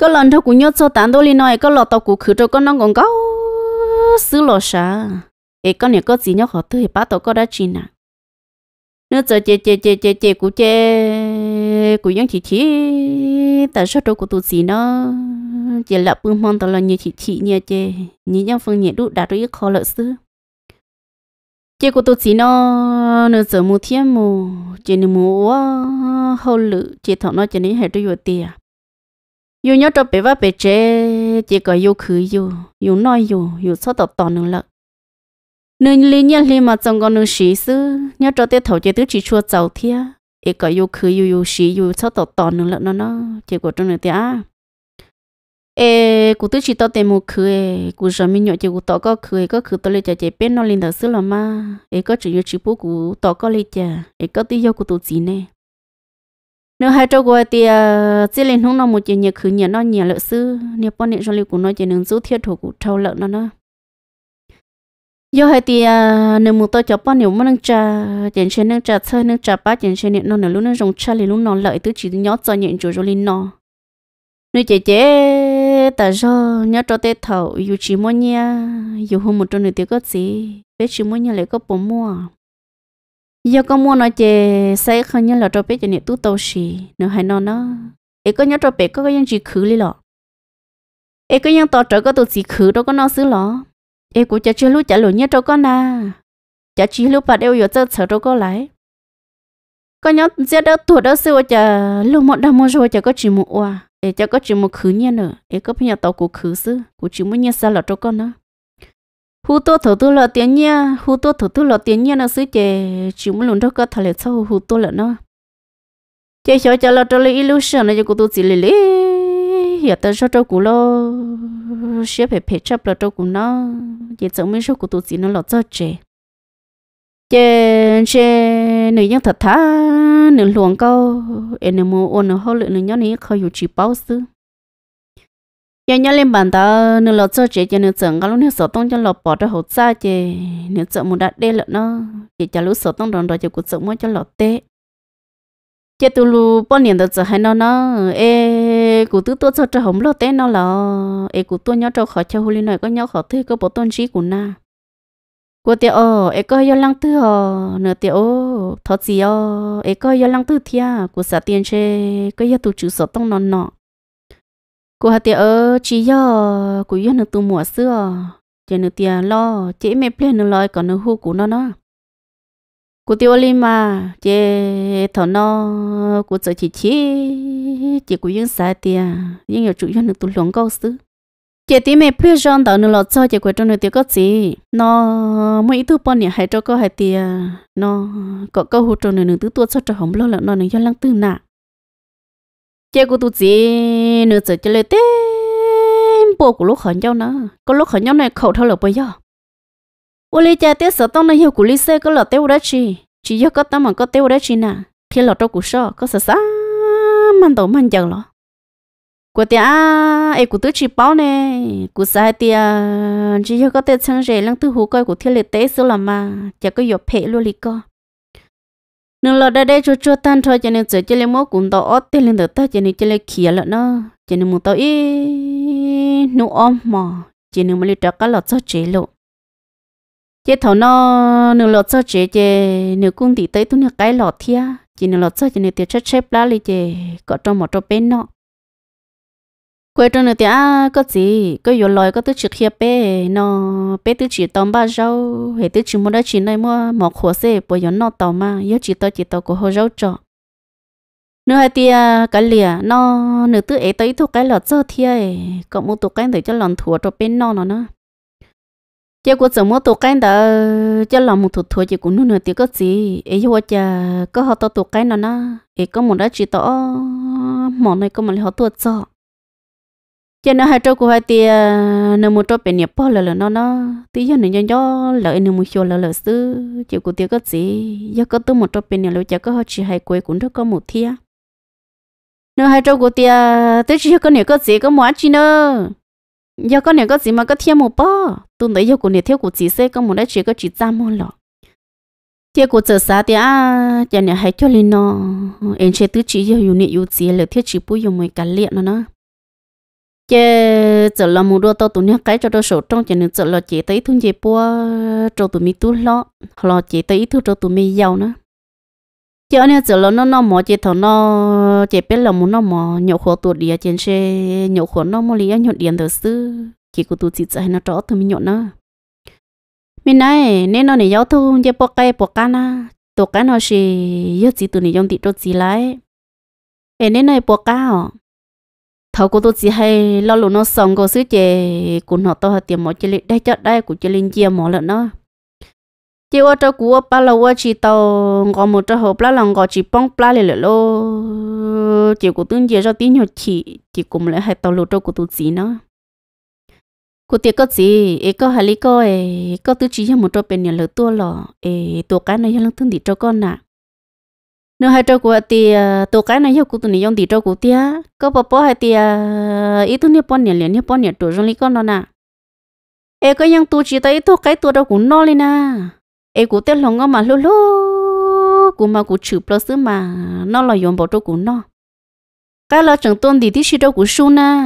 có lần đâu cũng nhớ cho ta đâu lên nói có lọt tao cũng khử cho con nó còn gấu xứ lọ sa ấy có nếu có gì nhau khó tư bắt tao có ra chi na nữa giờ chê chê chê chê chê cũng chê cũng giống chị chị tại sao đâu cũng tụt gì nó chỉ là bưng mong tao là như chị chị như chê như nhau phương nhẹ đủ đã đôi khó lợi xứ chỉ có tôi chỉ nó nó giờ mua thiên mù nên nó mua hậu lự chỉ thằng nó chỉ nên hệ tôi vừa tiền yêu nhớ cho bé và bé trẻ chỉ có yêu khứ yêu yêu nói yêu yêu sao tập tòn nữa lợ nên lý nhớ lý mà trong con nương sĩ sư nhớ cho tết thầu chỉ tứ chỉ chua giàu thia chỉ có yêu khứ yêu yêu sĩ yêu sao tập tòn nữa lợ nó nó chỉ có trong nửa tiếng ê cụ chỉ tao tìm một khứ ê cụ giờ mình nhậu chỉ cụ tao có khứ ê lấy chả bên nó lên đầu xứ là mà ê có chỉ bố cụ tao có lấy chả ê có yêu cụ tao gì nè nếu hai trâu gọi thì chỉ lên hông nó một chuyện nhẹ khứ nhẹ nó nhẹ lợi sư nếu bọn này cho nó chỉ nên rút thiết thổ cụ trâu nó nó do hai thì nếu một tôi cho bọn nếu mà nâng trà chuyện chuyện nâng chơi nâng trà ba chuyện chuyện nó nửa lúc nâng rồng trà thì lúc nó lợi chỉ nhót cho nhện chỗ rồi lên nó nói chị chị ta cho nhớ cho tê thầu dù chỉ mua nha dù hôm một trong nửa tiếng có gì bé chỉ mua nha lại có bố mua giờ có mua nó chị sẽ không nhớ là cho bé cho nè tú tàu xì nếu hay nó nó ấy có nhớ cho bé có cái gì khứ đi lọ ấy có nhớ tao trở có tụ gì khứ đâu có nó xứ lọ ấy cũng chả chưa lúc chả lỗi nhớ cho con na à. chả chỉ lúc bà đều giờ chơi sợ cho con lại có nhớ giờ đó tuổi đó xưa chả lúc một năm mua rồi chả có chỉ mua ê cho có chuyện một khứ nhiên nữa ê có phải nhà tàu của khứ sư của chuyện một nhiên sao là cho con nữa hú tô thổ tu lọ tiếng nha hú tô thổ tu lọ tiếng nha nó sư chè chuyện một lần đó có thằng lệ sau hú tô lọ nó chè cho cho lọ cho lấy illusion này cho cô tu chỉ lì lì hiện tại sao cho cô lo sẽ phải phải chấp lọ cho cô nó chỉ chống mấy số cô tu chỉ nó lọ cho chè chê chê nữ nhân thật thà nữ luồng câu em nữ mua ôn nữ hậu lựa nữ nhân này khởi chịu chỉ bao sư giờ nhớ lên bàn ta nữ lọ cho chị cho nữ trưởng cái lúc nữ sổ tông cho lọ bỏ ra hậu xa chị nữ trưởng một đã đê lợn nó chị cho lúc sổ tông đòn rồi chị cũng trưởng mua cho lọ tê chị tu lu bao niệm được giờ hay nó nó ê cụ tứ tôi cho cho hổng lọ tê nó là ê cụ tôi nhớ cho khó cho huli này có nhớ khó thế có bộ tôn trí của na cô tiệt ô ấy coi yêu lăng tư hò nửa tiệt ô thọ gì ô ấy coi yêu lăng tư thia cô xả tiền chê có yêu tụ chữ sổ tông non nọ cô hà tiệt ô chỉ yêu cô yêu nửa tụ mùa xưa chỉ nửa tiệt lo chỉ mẹ ple nửa loi còn nửa hú của nó nó cô tiệt ô lim mà chỉ thọ nó cô sợ chỉ chỉ chỉ cô yên xả tiệt nhưng yêu chủ yêu nửa tụ lồng câu xứ chị tí mẹ phía rong đó nữa lo cho chị quay trong nữa tiêu có gì nó mỗi thứ bọn nhà hay cho có hay tiền nó có câu hụt trong nữa nữa thứ tua cho cho hổng lo là nó nữa lăng tư nạ chị cô tụi chị nữa giờ chị lấy tên bộ của lúc khẩn nhau nữa có lúc khẩn nhau này khẩu thâu là bây giờ ô lê cha tiếc sợ tông này hiểu của lê xe có là tiêu đó chi chỉ do có tao mà có tiêu đó chi nè khi lọ trong của sợ có sợ sáng mình tổ mình chờ của tia ai của tôi chỉ bảo nè của sai tia chỉ cho có tên sang rể lăng tư hú coi của thiên lệ tế số là mà chả có dọc phệ luôn lì co nương lọ đây đây cho cho tan thôi cho nên giờ cho lên mốt cũng tao ót tên lên được ta cho nên cho lên khía lợn nó cho nên muốn tao ý nụ ôm mò cho nên mới đi trả cá lọt cho chế lộ chế thầu nó nương lọt cho chế chế nương cung thì tới tu nương cái lọ thia chỉ nương lọt cho cho nên tiệt chất xếp lá lì chế có trong một trong bên nó quê trong nữa thì à có gì có nhiều loài có tứ chỉ kia bé nó bé tứ chỉ tôm ba rau hệ tứ chỉ mua đã chỉ này mua mọc khổ xe bởi giờ nó tôm mà giờ chỉ tao chỉ tao có hồ rau cho. nữa hai tia cái lìa nó nữa tứ ấy tới thuộc cái lọt giờ thì có một tụ cái để cho lòng thua cho bên nó nó nó chỉ có chỉ một tụ cái đó cho lòng một thua thua chỉ cũng nữa thì có gì ấy hoa chả có họ tao tụ cái nó nó ấy có một đã chỉ tao mỏ này có một họ tụ cho cho nó hai trâu của hai tia ờ, nó một trâu bên nhà bỏ lỡ lỡ nó nó tí giờ nó nhỏ nhỏ lỡ nó một chỗ lỡ lỡ xứ chỉ của tia có gì giờ có tư một trâu bên nhà lỡ chả có họ chỉ hai quế cũng rất có một thia nó hai trâu của tia tới chỉ có nhà có gì có mua chi nữa giờ có nhà có gì mà có thêm một bỏ tuần tới giờ của nhà thiếu của chị xe có một đấy chỉ có chỉ ra mua lọ tia của chờ xa tia cho nhà hai cho lên nó em sẽ tứ chỉ giờ dùng nhà dùng gì lỡ thiếu chỉ bùi dùng mấy cái liệt nó nó chế trở lại một đôi tao tụi nhá cái cho đôi số trong cho nên giờ là chế tới thun chế bua cho tụi mi tu lo lo chế tới thu cho tụi mi giàu nữa chế anh trở lại nó nó mò chế thằng nó chế biết là muốn nó mò nhậu khổ tụi đi trên xe nhậu khổ nó mua lý nhậu điện từ xứ chỉ của tụi chị chạy nó trỏ tụi mi nhậu nữa mình này nên nó để giàu thun chế bua cái bua cá na tụi cái nó xì giờ chỉ tụi này dùng tiệm cho chị lại em nên này bua cá hả thầu của tôi chỉ hay lo lụn nó xong cô xứ chè của tôi to tiền mỏ chỉ lên đây chợ đây cũng chỉ lên chia mỏ lần nó chỉ qua trong của ba lâu qua chỉ tàu có một trong hộp lá lòng có chỉ bông lá lệ lệ lô chỉ của tôi chỉ cho tiếng nhật chỉ chỉ cùng lại hai tàu lụt trong của tôi chỉ nó cô tiệc có gì ấy có hai lý có ấy có tư chỉ cho một trong bên nhà lỡ tua lò ấy tua cái này cho lăng thương thì cho con à nó hai trâu của thì ờ, tổ cái này yêu của tụi này dùng thì trâu cụ tia có bà bố hay thì ít tụi này bọn này liền này bọn này tuổi rồi con đó nè em có những tụi chỉ tới tụi cái tụi đâu cũng nó lên nè em cụ tên lòng mà lô lô, cụ mà cụ chữ plus mà nó là dùng bảo trâu cụ nó cái là chẳng tôn thì tí xí đâu cụ su nè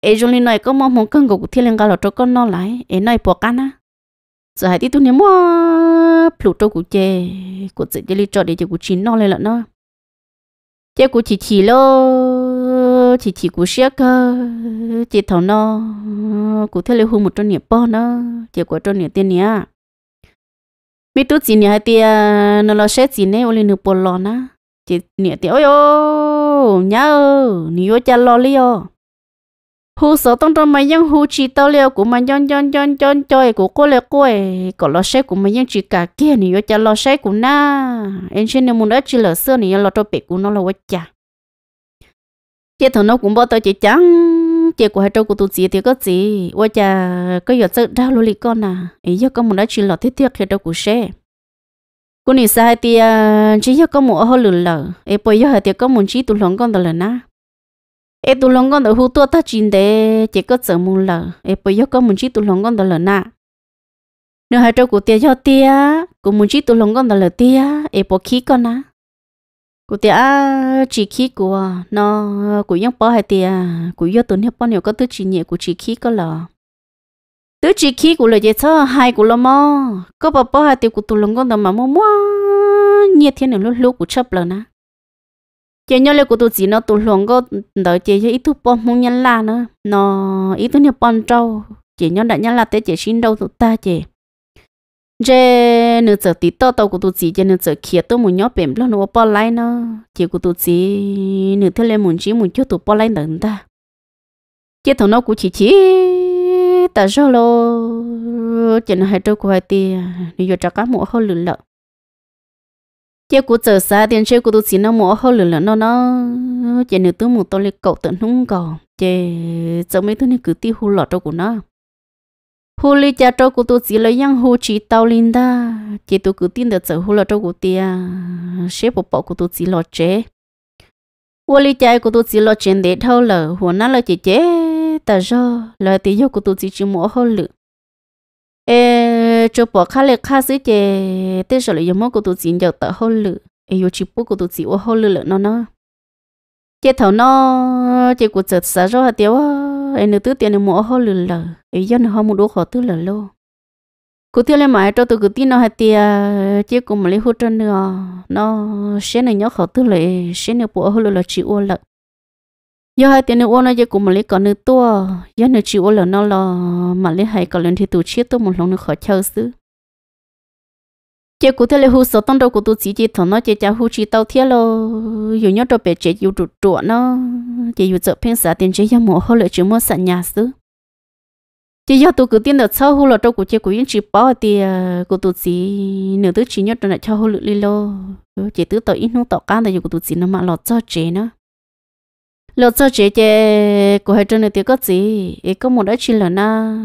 em rồi nói có mong muốn cưng cụ thiên lên cái là trâu con nó lại em nói bỏ cái nè giờ hai tí tu niệm mua phụ trâu của chè của chị chơi trò để chơi của chín nó lên lận nó chơi của chị chị lô chị chị của xe cơ chị thầu nó của thế lấy hung một trâu niệm bo nó chơi của trâu niệm tiền nhá mấy tu chị nhỉ hai tia nó lo xét chị nè ôi lên nước bò lò na chị niệm tia ôi ô nhau, ơ niệm cha lo li hú sợ tông trong mày nhăng hú chỉ tao liều của mày nhon nhon nhon nhon chơi của cô liều cô ấy còn lo xe của mày nhăng chỉ cả kia này yo cha lo xe của na em xin em muốn đó chỉ là xưa này lo cho bé của nó là quá cha chị thằng nó cũng bao tao chỉ trắng chị của hai trâu của tụi chị thì có gì quá cha có giờ sợ đau lôi con à ấy giờ có muốn đó chỉ lo thiết thiết khi đâu của xe cô này sai thì chỉ giờ có muốn hơi lừa lờ ấy bây giờ thì có muốn chỉ tụi lòng con đó là na ê tụ lòng con ở hú tua ta chín đế chỉ có sợ mù lờ ê bây giờ có muốn chỉ tụ lòng con đó lờ nà nếu hai trâu của tia cho tia cụ muốn chỉ tụ lòng con đó lờ tia ê bỏ khí con nà của tia chỉ khí của nó cụ những bỏ hai tia cụ do tụ nhập bỏ nhiều có thứ chỉ nhẹ của chỉ khí con lờ tứ chỉ khí của lời dạy cho hai của lo mò có bỏ bỏ hai tia cụ tụ lòng con đó mà mua mua, nhiệt thiên nào lúc lúc của chấp lờ nà chị nhau lại của tụi chị nó tụi luôn có đợi chị cho ít thu bom muốn nhân la nữa nó ít thu nhập bom trâu chị nhau đã nhân la tới chị xin đâu tụi ta chị chế nửa giờ tí to tàu của tụi chị chế nửa giờ kia tôi muốn nhớ bền luôn nó bỏ lại nó chị của tụi chị nửa thế lên muốn chỉ muốn chút tụi bỏ lại đừng ta chế thằng nó của chị chị ta sao lo chị nó hai trâu của hai tia nửa giờ trả cá mũ hơn lượn lợn chế của giờ xa tiền chế của tôi chỉ nó mua hơn lửa lửa nó nó chế nữ tôi một tôi lấy cậu tận hung cò chế giờ mấy thứ này cứ tiêu hù lọt đâu của nó hù lý cha trâu của tôi chỉ lấy yang hù chỉ tao linh da chế tôi cứ tin được giờ hù lọt đâu của tia chế bộ bảo của tôi chỉ lọt chế hù lý cha của tôi chỉ lọt chế để thâu lờ hù nó là chế chế ta do là tiêu của tôi chỉ chỉ mua hơn lửa cho bỏ khá lệ khá dữ chè tê sợ lại mong cô tụi chị nhờ tờ hô lử ai yêu chị bố cô tụi chị ô hô lử lợn nó nó chè thầu nó chè của chợt xả rồi tiêu ai nữ tứ tiền nữ mua hô lử lợ ai dân họ mua đồ khó tứ lợ lô cô tiêu lên mãi cho tụi cô tin nó hay tia chè cùng mà lấy hút cho nữa nó sẽ này nhớ khó tứ lệ sẽ này bộ hô lử là chị ô lợ giờ hai tiền nữa nó giờ cũng mà lấy còn nữa tua giờ nữa chịu là nó là mà lấy hai còn lên thì tụ chết tôi một lòng nó khó chơi xứ chị cụ thể là hú sợ tăng đầu của tôi chỉ chỉ thằng nó chị cha hú chỉ tao thiết lo dù nhớ đâu bé chị dù trụ trụ nó chị dù chợ phen xã tiền chị giờ mua hơi lợi chị mua sẵn nhà xứ chị giờ tôi cứ tiền được sau hú là đâu của chị cũng yên chỉ bỏ thì à, của tôi chỉ nửa thứ chỉ nhớ đâu lại cho hú lợi lo chị tứ tao ít không tao can thì của tôi chỉ nó mà lọt cho chị nữa lỡ cho chị chị của hai chân này cái gì ấy có một đã chỉ là na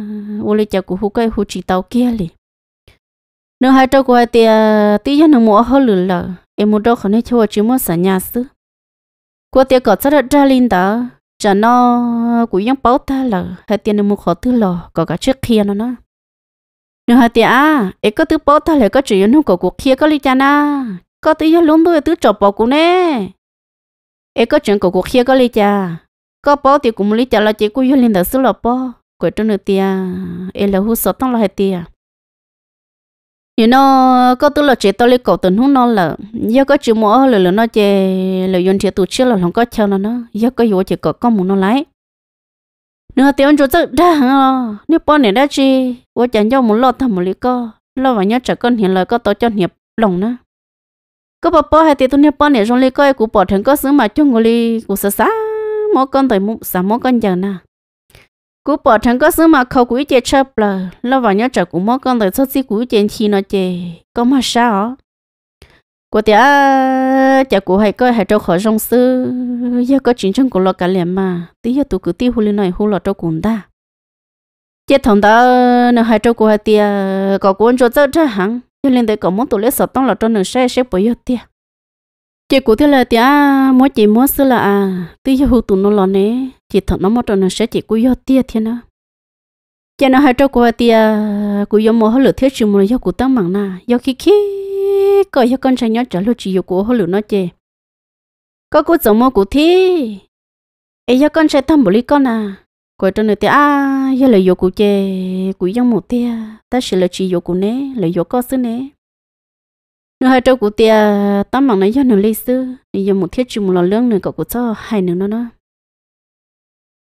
ô lê chả cô hú cây hú chỉ tàu kia lì nếu hai trâu cô hai tia tí nhất nó mua hơn lửa lợ em muốn đâu khỏi nên cho chị mua xả nhà xứ của tia có rất ra linh đó chả nó cũng những bảo ta là hai tia nó mua khó tư lò có cả chiếc kia nó nó nếu hai tia à ấy có thứ bảo ta lại có chuyện nó có cuộc kia có lý cha na có tí nhất luôn tôi tư chọc bỏ của nè ấy có chuyện của cuộc kia có lý cha có bao thì cũng lý cha là chỉ có liên đỡ sư là bao quay cho nữa tia ấy là hú sợ tăng là hai tia như nó có tôi là chế tôi lấy cổ tuần hú nó là do có chữ mua là là nó chế là dùng chế tụ chưa là không có chơi nó nó giờ có dùng chế có con muốn nó lấy nửa tiếng chú tức đã hả nếu bọn này đã chi tôi chẳng cho muốn lo thầm một lý co lo và nhớ trả con hiện lời có tổ cho nghiệp lòng nữa có bà bò hay tiệt tuân bà nè trong lê coi cụ bỏ thằng có sướng mà chung ngồi lì cụ sợ sá mỗi con tuổi mụ sợ mỗi con giờ nè cụ bỏ thằng có sướng mà khâu cụ chè chập là lo vào nhớ chờ cụ mỗi con tuổi sốt xí cụ chè chi nó chè có mà sao cụ tiệt chả cụ hay coi hay trâu khỏi rong sư giờ có chuyện trong cụ lo cả liền mà tí giờ tụ cứ tiêu hù lên này hù lo trâu cùn ta chết thằng ta nó hay trâu cụ hay tiệt có cuốn cho tớ ra hàng cho nên tới cậu muốn tụ lấy sợ tông là cho nửa xe sẽ bồi yết tia chị cụ thế là tia mỗi chị mỗi xưa là à tí hữu tụ nó lo nè chị thật nó mỗi cho nửa xe chị cụ yết tia thế nó cho nó hai trâu của tia cụ yết mỗi hơi lửa thiết chịu một yết cụ tăng mảng nà yết khí khí coi yết con trai nhỏ trả lời chị yết cụ hơi lửa nó chê có cụ giống mỗi cụ thế, ấy yết con trai tăng bồ lý con à coi cho nữa thì à giờ là yoga chơi, chè cụ giống một tia à, ta sẽ là chỉ yoga cụ nè là yoga sư xứ nè nữa hai trâu của tia tấm bằng này giờ nửa lấy sư, nửa do một thiết chung một lò lương nửa cậu của cho hai nửa nó nó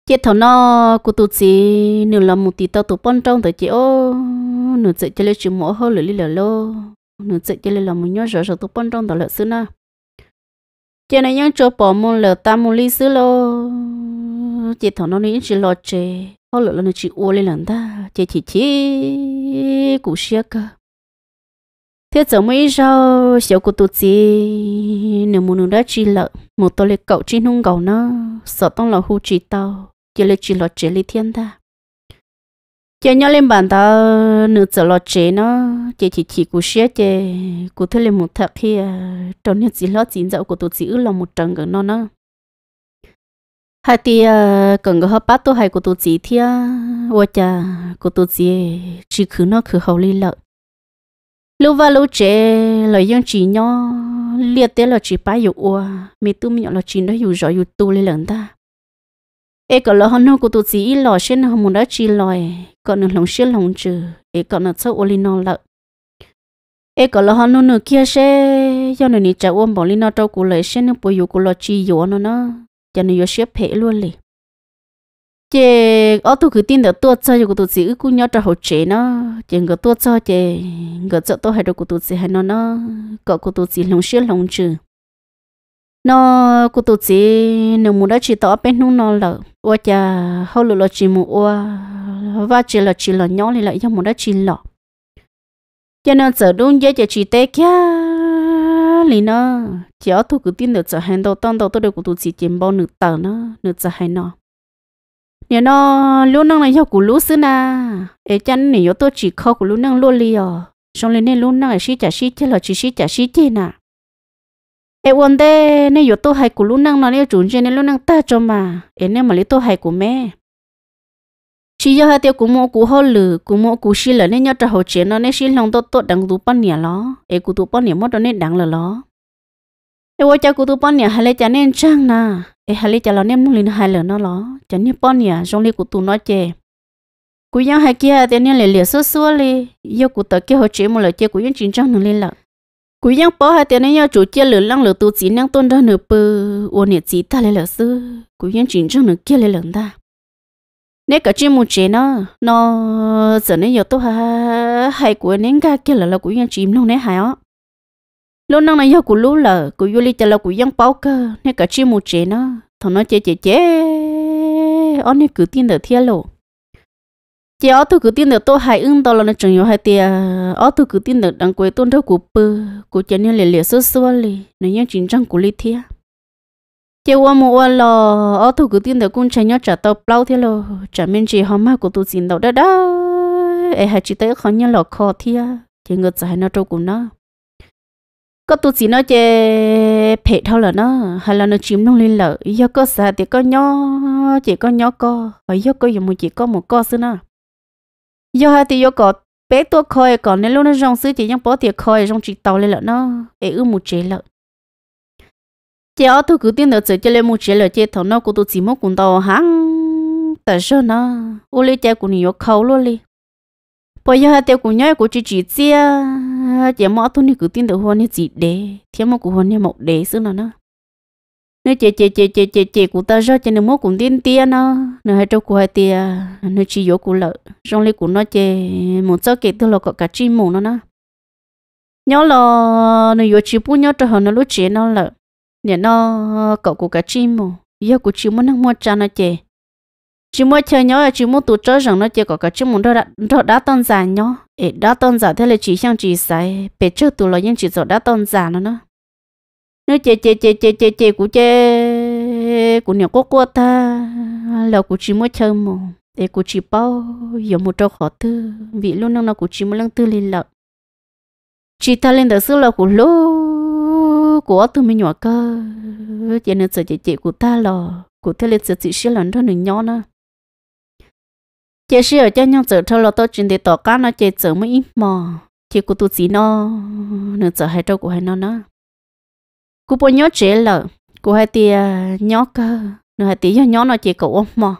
chết thằng nó cụ tụt gì nửa là một tí tao tụt bón trong tới chị ô nửa chạy chơi lấy chung mỗi hơi lưỡi lưỡi lô nửa chạy chơi lấy là một nhóm rồi rõ tụt bón trong tới lợi sư na cho này những chỗ bỏ môn lợt ta môn lý sư lô nó chỉ thằng nó nên chỉ lo chê họ lỡ là nó chỉ uo lên lần ta chỉ chỉ chỉ cú xe cơ thế giờ mấy rau xíu của tụt gì nếu muốn đã chỉ lợ một tôi lấy cậu chỉ nung gầu nó sợ tông là hú chỉ tao chỉ lấy chỉ lo chê lấy thiên ta chỉ nhớ lên bàn ta nửa giờ lo chê nó chỉ chỉ chỉ cú xe chê cú thế lên một thật khi, trong những gì lo chín dạo của tụt gì ư là một trận gần nó nó hai thì ờ, cần có hợp bát tôi hay của tôi chỉ thì vợ cha của tôi chỉ chỉ cứ nó cứ hầu lý lợi lúc vào lúc trẻ lời dân chỉ nhỏ liệt tế là chỉ bái dụ ua mi tu mi nhỏ là chỉ nó dụ rõ dụ tu lên lần ta e còn lo hơn của tôi chỉ lò xin hơn muốn đã chỉ lời còn nó lòng xin lòng trừ e còn nó sâu ô li nó lợi e còn lo hơn nữa kia xe, do nó này cháu ôm bỏ li nó trâu của lời xin nó bồi dụ của lo chỉ dụ nó nó cho nên xếp phê luôn lì chị ở tôi cứ tin được tôi cho cho tôi giữ cũng nhớ trò hậu chế nó chị ngờ tôi cho chị ngờ cho tôi hay được tôi giữ hay nó nó có của tôi giữ lòng xưa lòng chữ nó của tôi giữ nếu muốn đó chỉ tỏ bên nó nó là ô cha hậu lụa chỉ muốn ô và chỉ là chỉ là nhỏ thì lại cho muốn đó chỉ lọ cho nên giờ đúng giờ chỉ tế kia lì nó chỉ ở thu cứ tin được trở hàng đó, tông đầu tôi đều của tụi chỉ chém bao nửa tờ nó nửa trở hàng nó nhớ nó lúc năng này cho của lúc xưa na ấy chăn này yo tôi chỉ khâu của lúc năng luôn lì ở ờ. xong lên nên lúc năng ấy xí chả xí chứ là chỉ xí chả xí chứ nà ấy quên đây Này yo tôi hay của lúc năng nó nên chủ trên nên lúc năng ta cho mà ấy nên mà lấy tôi hay của mẹ chỉ do hai tiêu cũng mua cú hô lử cũng mua cú xí lở nên nhớ trả hồ chế nó nên xí lòng tốt tốt đằng tụp bao nhiêu lo ấy cú tú bao nhiêu mất đó nên đằng lở lo ấy vợ cha cú tú bao nhiêu hai lấy cha nên trang na ấy hai lấy cha lo nên muốn lên hai lợn nó lo cha nên bao nhiêu trong lấy cú tú nói chè cú yang hai kia thì nên lẻ lẻ số số li yêu cú tớ kia hồ chế một lở chè cú yang chính trang nó lên lở cú yang bỏ hai tiền nên nhau chủ chia lợn lăng lửa tu chỉ năng tôn ra nửa bờ ô nè chỉ ta lẻ lở sư cú yang chính trang nó kia lẻ lở ta nếu cả chim một chế nó nó giờ này giờ tôi ha hay của nên cả kia là là của nhân chim luôn nè hay á lúc năng này giờ của lúc là của du lịch là của dân bảo cơ nếu cả chim một chế nó thằng nó chế chế chế anh này cứ tin được thiệt luôn, chị ở tôi cứ tin được tôi hay ưng tôi là nó chẳng nhiều hay tiền ở tôi cứ tin được đằng quê tôi đâu của bơ của chị nên lệ lệ sơ sơ lì nó nhân chính trang của lý thiệt chị qua mua lò ở thủ cứ tin được con trai nhau trả tàu plau thế lò trả mình chỉ hôm mà của tôi xin đâu, đó đó ấy hai chị tới khó nhớ lò khó thia chị ngược giải nó trâu cũng nó có tôi chỉ nó chỉ phải thôi là nó hay là nó chiếm nông lên lợ do có xa thì có nhau chỉ có nhau co ở do có dùng một chỉ có một co xí nó do hay thì do có bé tôi khơi còn nếu lúc nó rong xứ chỉ nhóc bỏ thì khơi rong chỉ tàu lên lợ nó ai ư một chế lợ chị ở tôi cứ tin được sự cho một chuyện là chị thằng nó cũng tôi chỉ một cùng tàu hắn tại sao nó ô lê cha của nhiều khâu luôn đi bây giờ tiêu của nhau của chị chỉ chia chị mỏ tôi thì cứ tin được hôn như chị đế thêm một của hôn như một đế xưa nó nó nếu chị chị chị chị chị chị của ta do cho nên muốn cùng tin tia nó nó hai trâu của hai tia nó chỉ vô của lợ trong lấy của nó chị một số kể tôi là có cả chim mù nó nó nhớ là nó vô chỉ bu nhớ cho họ nó lúc chế nó lợ nè nó cậu của cả chim mà giờ của chim muốn mua cha nó chè chim mua chơi nhớ chim muốn tụ chơi rằng nó chè cậu cả chim muốn đó đã đó đã tôn giả nhớ ế đã tôn giả thế là chỉ sang chỉ sai bé chơi tụ là nhưng chỉ rồi đã tôn giả nó nó nó chè chè chè chè chè chè của chè của nhà quốc quốc ta là của chim mua chơi mà ế của chim bao giờ một trâu khó tư vì luôn năng nó của chim muốn lăng tư lên lợn chỉ ta lên đó xưa là của lô của tôi mình nhỏ cơ cho nên sợ chị chị của ta lò của thế lịch sử chị sẽ lần thôi nừng nhỏ nữa chị sẽ ở cho nhau sợ thôi là tôi chuyện để tỏ cá nó chị sợ mới ít mò chị của tôi chị nó nên sợ hai trâu của hai nó nó của bọn nhỏ trẻ lợ của hai tia nhỏ cơ nên hai tia nhỏ nó chị cậu ôm mò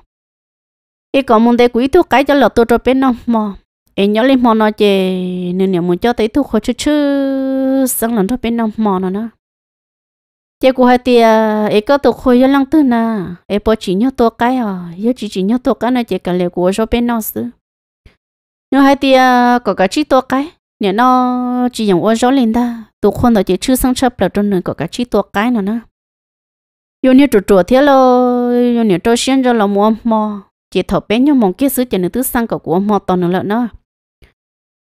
cái cậu muốn để quý thuốc cái cho là tôi cho bên nó mò em nhớ lên mò nó chị nên nếu muốn cho thấy thuốc khó chứ chứ sáng lần cho bên nó mò nó nó tiếc của hai tia ấy có tổ khôi cho lăng tư na ấy bỏ chỉ nhau tổ cái à yếu chỉ chỉ nhau tổ cái này chỉ cần lấy của cho bên nó xứ nó hai tia có cái chỉ tổ cái nhà nó chỉ dùng ô gió lên ta tổ khôn đó chỉ chưa sang chấp là trong nơi có cái chỉ tổ cái nữa nè yêu nhiều chuột chuột thế lo yêu nhiều trâu xuyên cho là mua mò chỉ thọ bên nhau mong kia xứ chỉ nữ tứ sang có của mò toàn nữa lợn nữa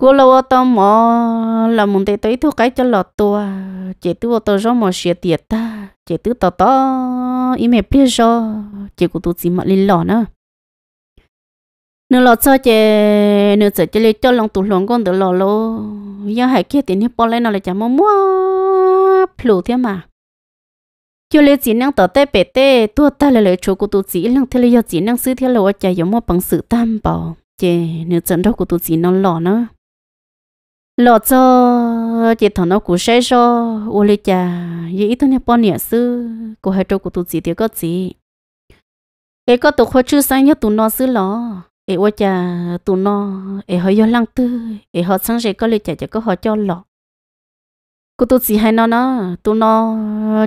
cô lâu tao mò là muốn để tới thu cái cho lọt tua chị tu tao rõ mò xia tiệt ta chị tu tao to im hẹp biết rõ chỉ của tu chỉ mọi lên lọ nữa nửa lọ sao chị nửa sợ chỉ lấy cho lòng tu lòng con được lọ lô giờ hai kia tiền hết bỏ lại nó lại chả mua mua plu thế mà cho lấy chỉ năng tao tê bể tê tu ta lại lấy chỗ của tu chỉ năng thế lấy chỉ năng xứ thế lọ chả có mua bằng sự tam bảo chị nửa trận đâu của tu chỉ nó lọ nữa lọ cho chị thằng nó cũng sẽ cho ô lê cha vậy ít thôi nè bao nhiêu sư cô hai trâu của tụi chị thì có gì ấy có tụi khoa chưa sáng nhớ tụi nó sư lọ ấy ô cha tụi nó ấy họ yêu lăng tư ấy họ sáng sẽ có lê cha chỉ có họ cho lọ cô tụi chị hai nó nó tụi nó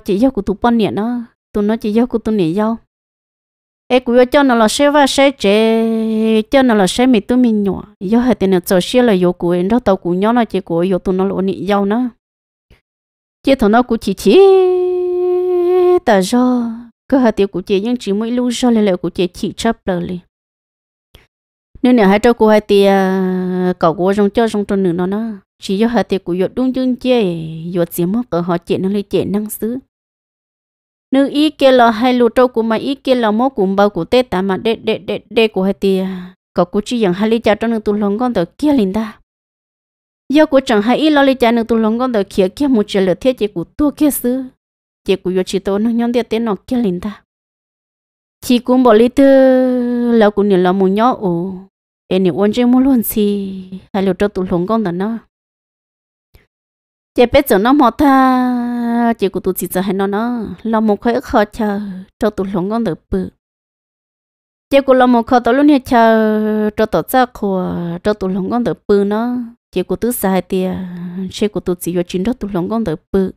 chỉ yêu của tụi bao nhiêu nó tụi nó chỉ yêu của tụi nè yêu ấy cứ cho nó là sẽ và sẽ chế cho nó là sẽ mình tụi mình nhỏ do hết tiền cho xe là vô của nó tàu của nhỏ là chỉ của vô tụi nó lộ nị giàu nữa chỉ thằng nó cũng chỉ chỉ ta do cứ hết tiền của chị nhưng chỉ mới lúc cho lại lại của chị chỉ chấp lời nếu nè hai cháu của hai tiền cậu của trong cho trong trong nữa nó chỉ do hai tiền của vô đúng chân chế vô chỉ mất cơ họ chị nó lấy chị năng xứ nữ ý kia là hai lù trâu của mà ý kia là mô cũng bao của tết ta mà đê đê đê đê của hai tia có cú chi rằng hai lý cha cho nước tu lòng con tờ kia linh ta do của chẳng hai ý lo lý cha nước tu lòng con tờ kia kia một chuyện lượt thiết chế của tua kia xứ chế của yo chỉ tổ nữ nhon tiệt tên nó kia linh ta chỉ cũng bỏ lý tư là cũng nhiều là một nhỏ ồ em nhiều quan chơi mua luôn xì hai lù trâu tu lòng con tờ nó chị biết chỗ nó mò tha chị của tụi chỉ giờ hay nó nó lo một khối khó chờ cho tụi lòng con được bự chị của lo một khó tụi luôn chờ cho tụi cha của cho tụi lồng con được bự nó chị của tụi sai tia chị của tụi chỉ vô chín cho tụi lòng con được bự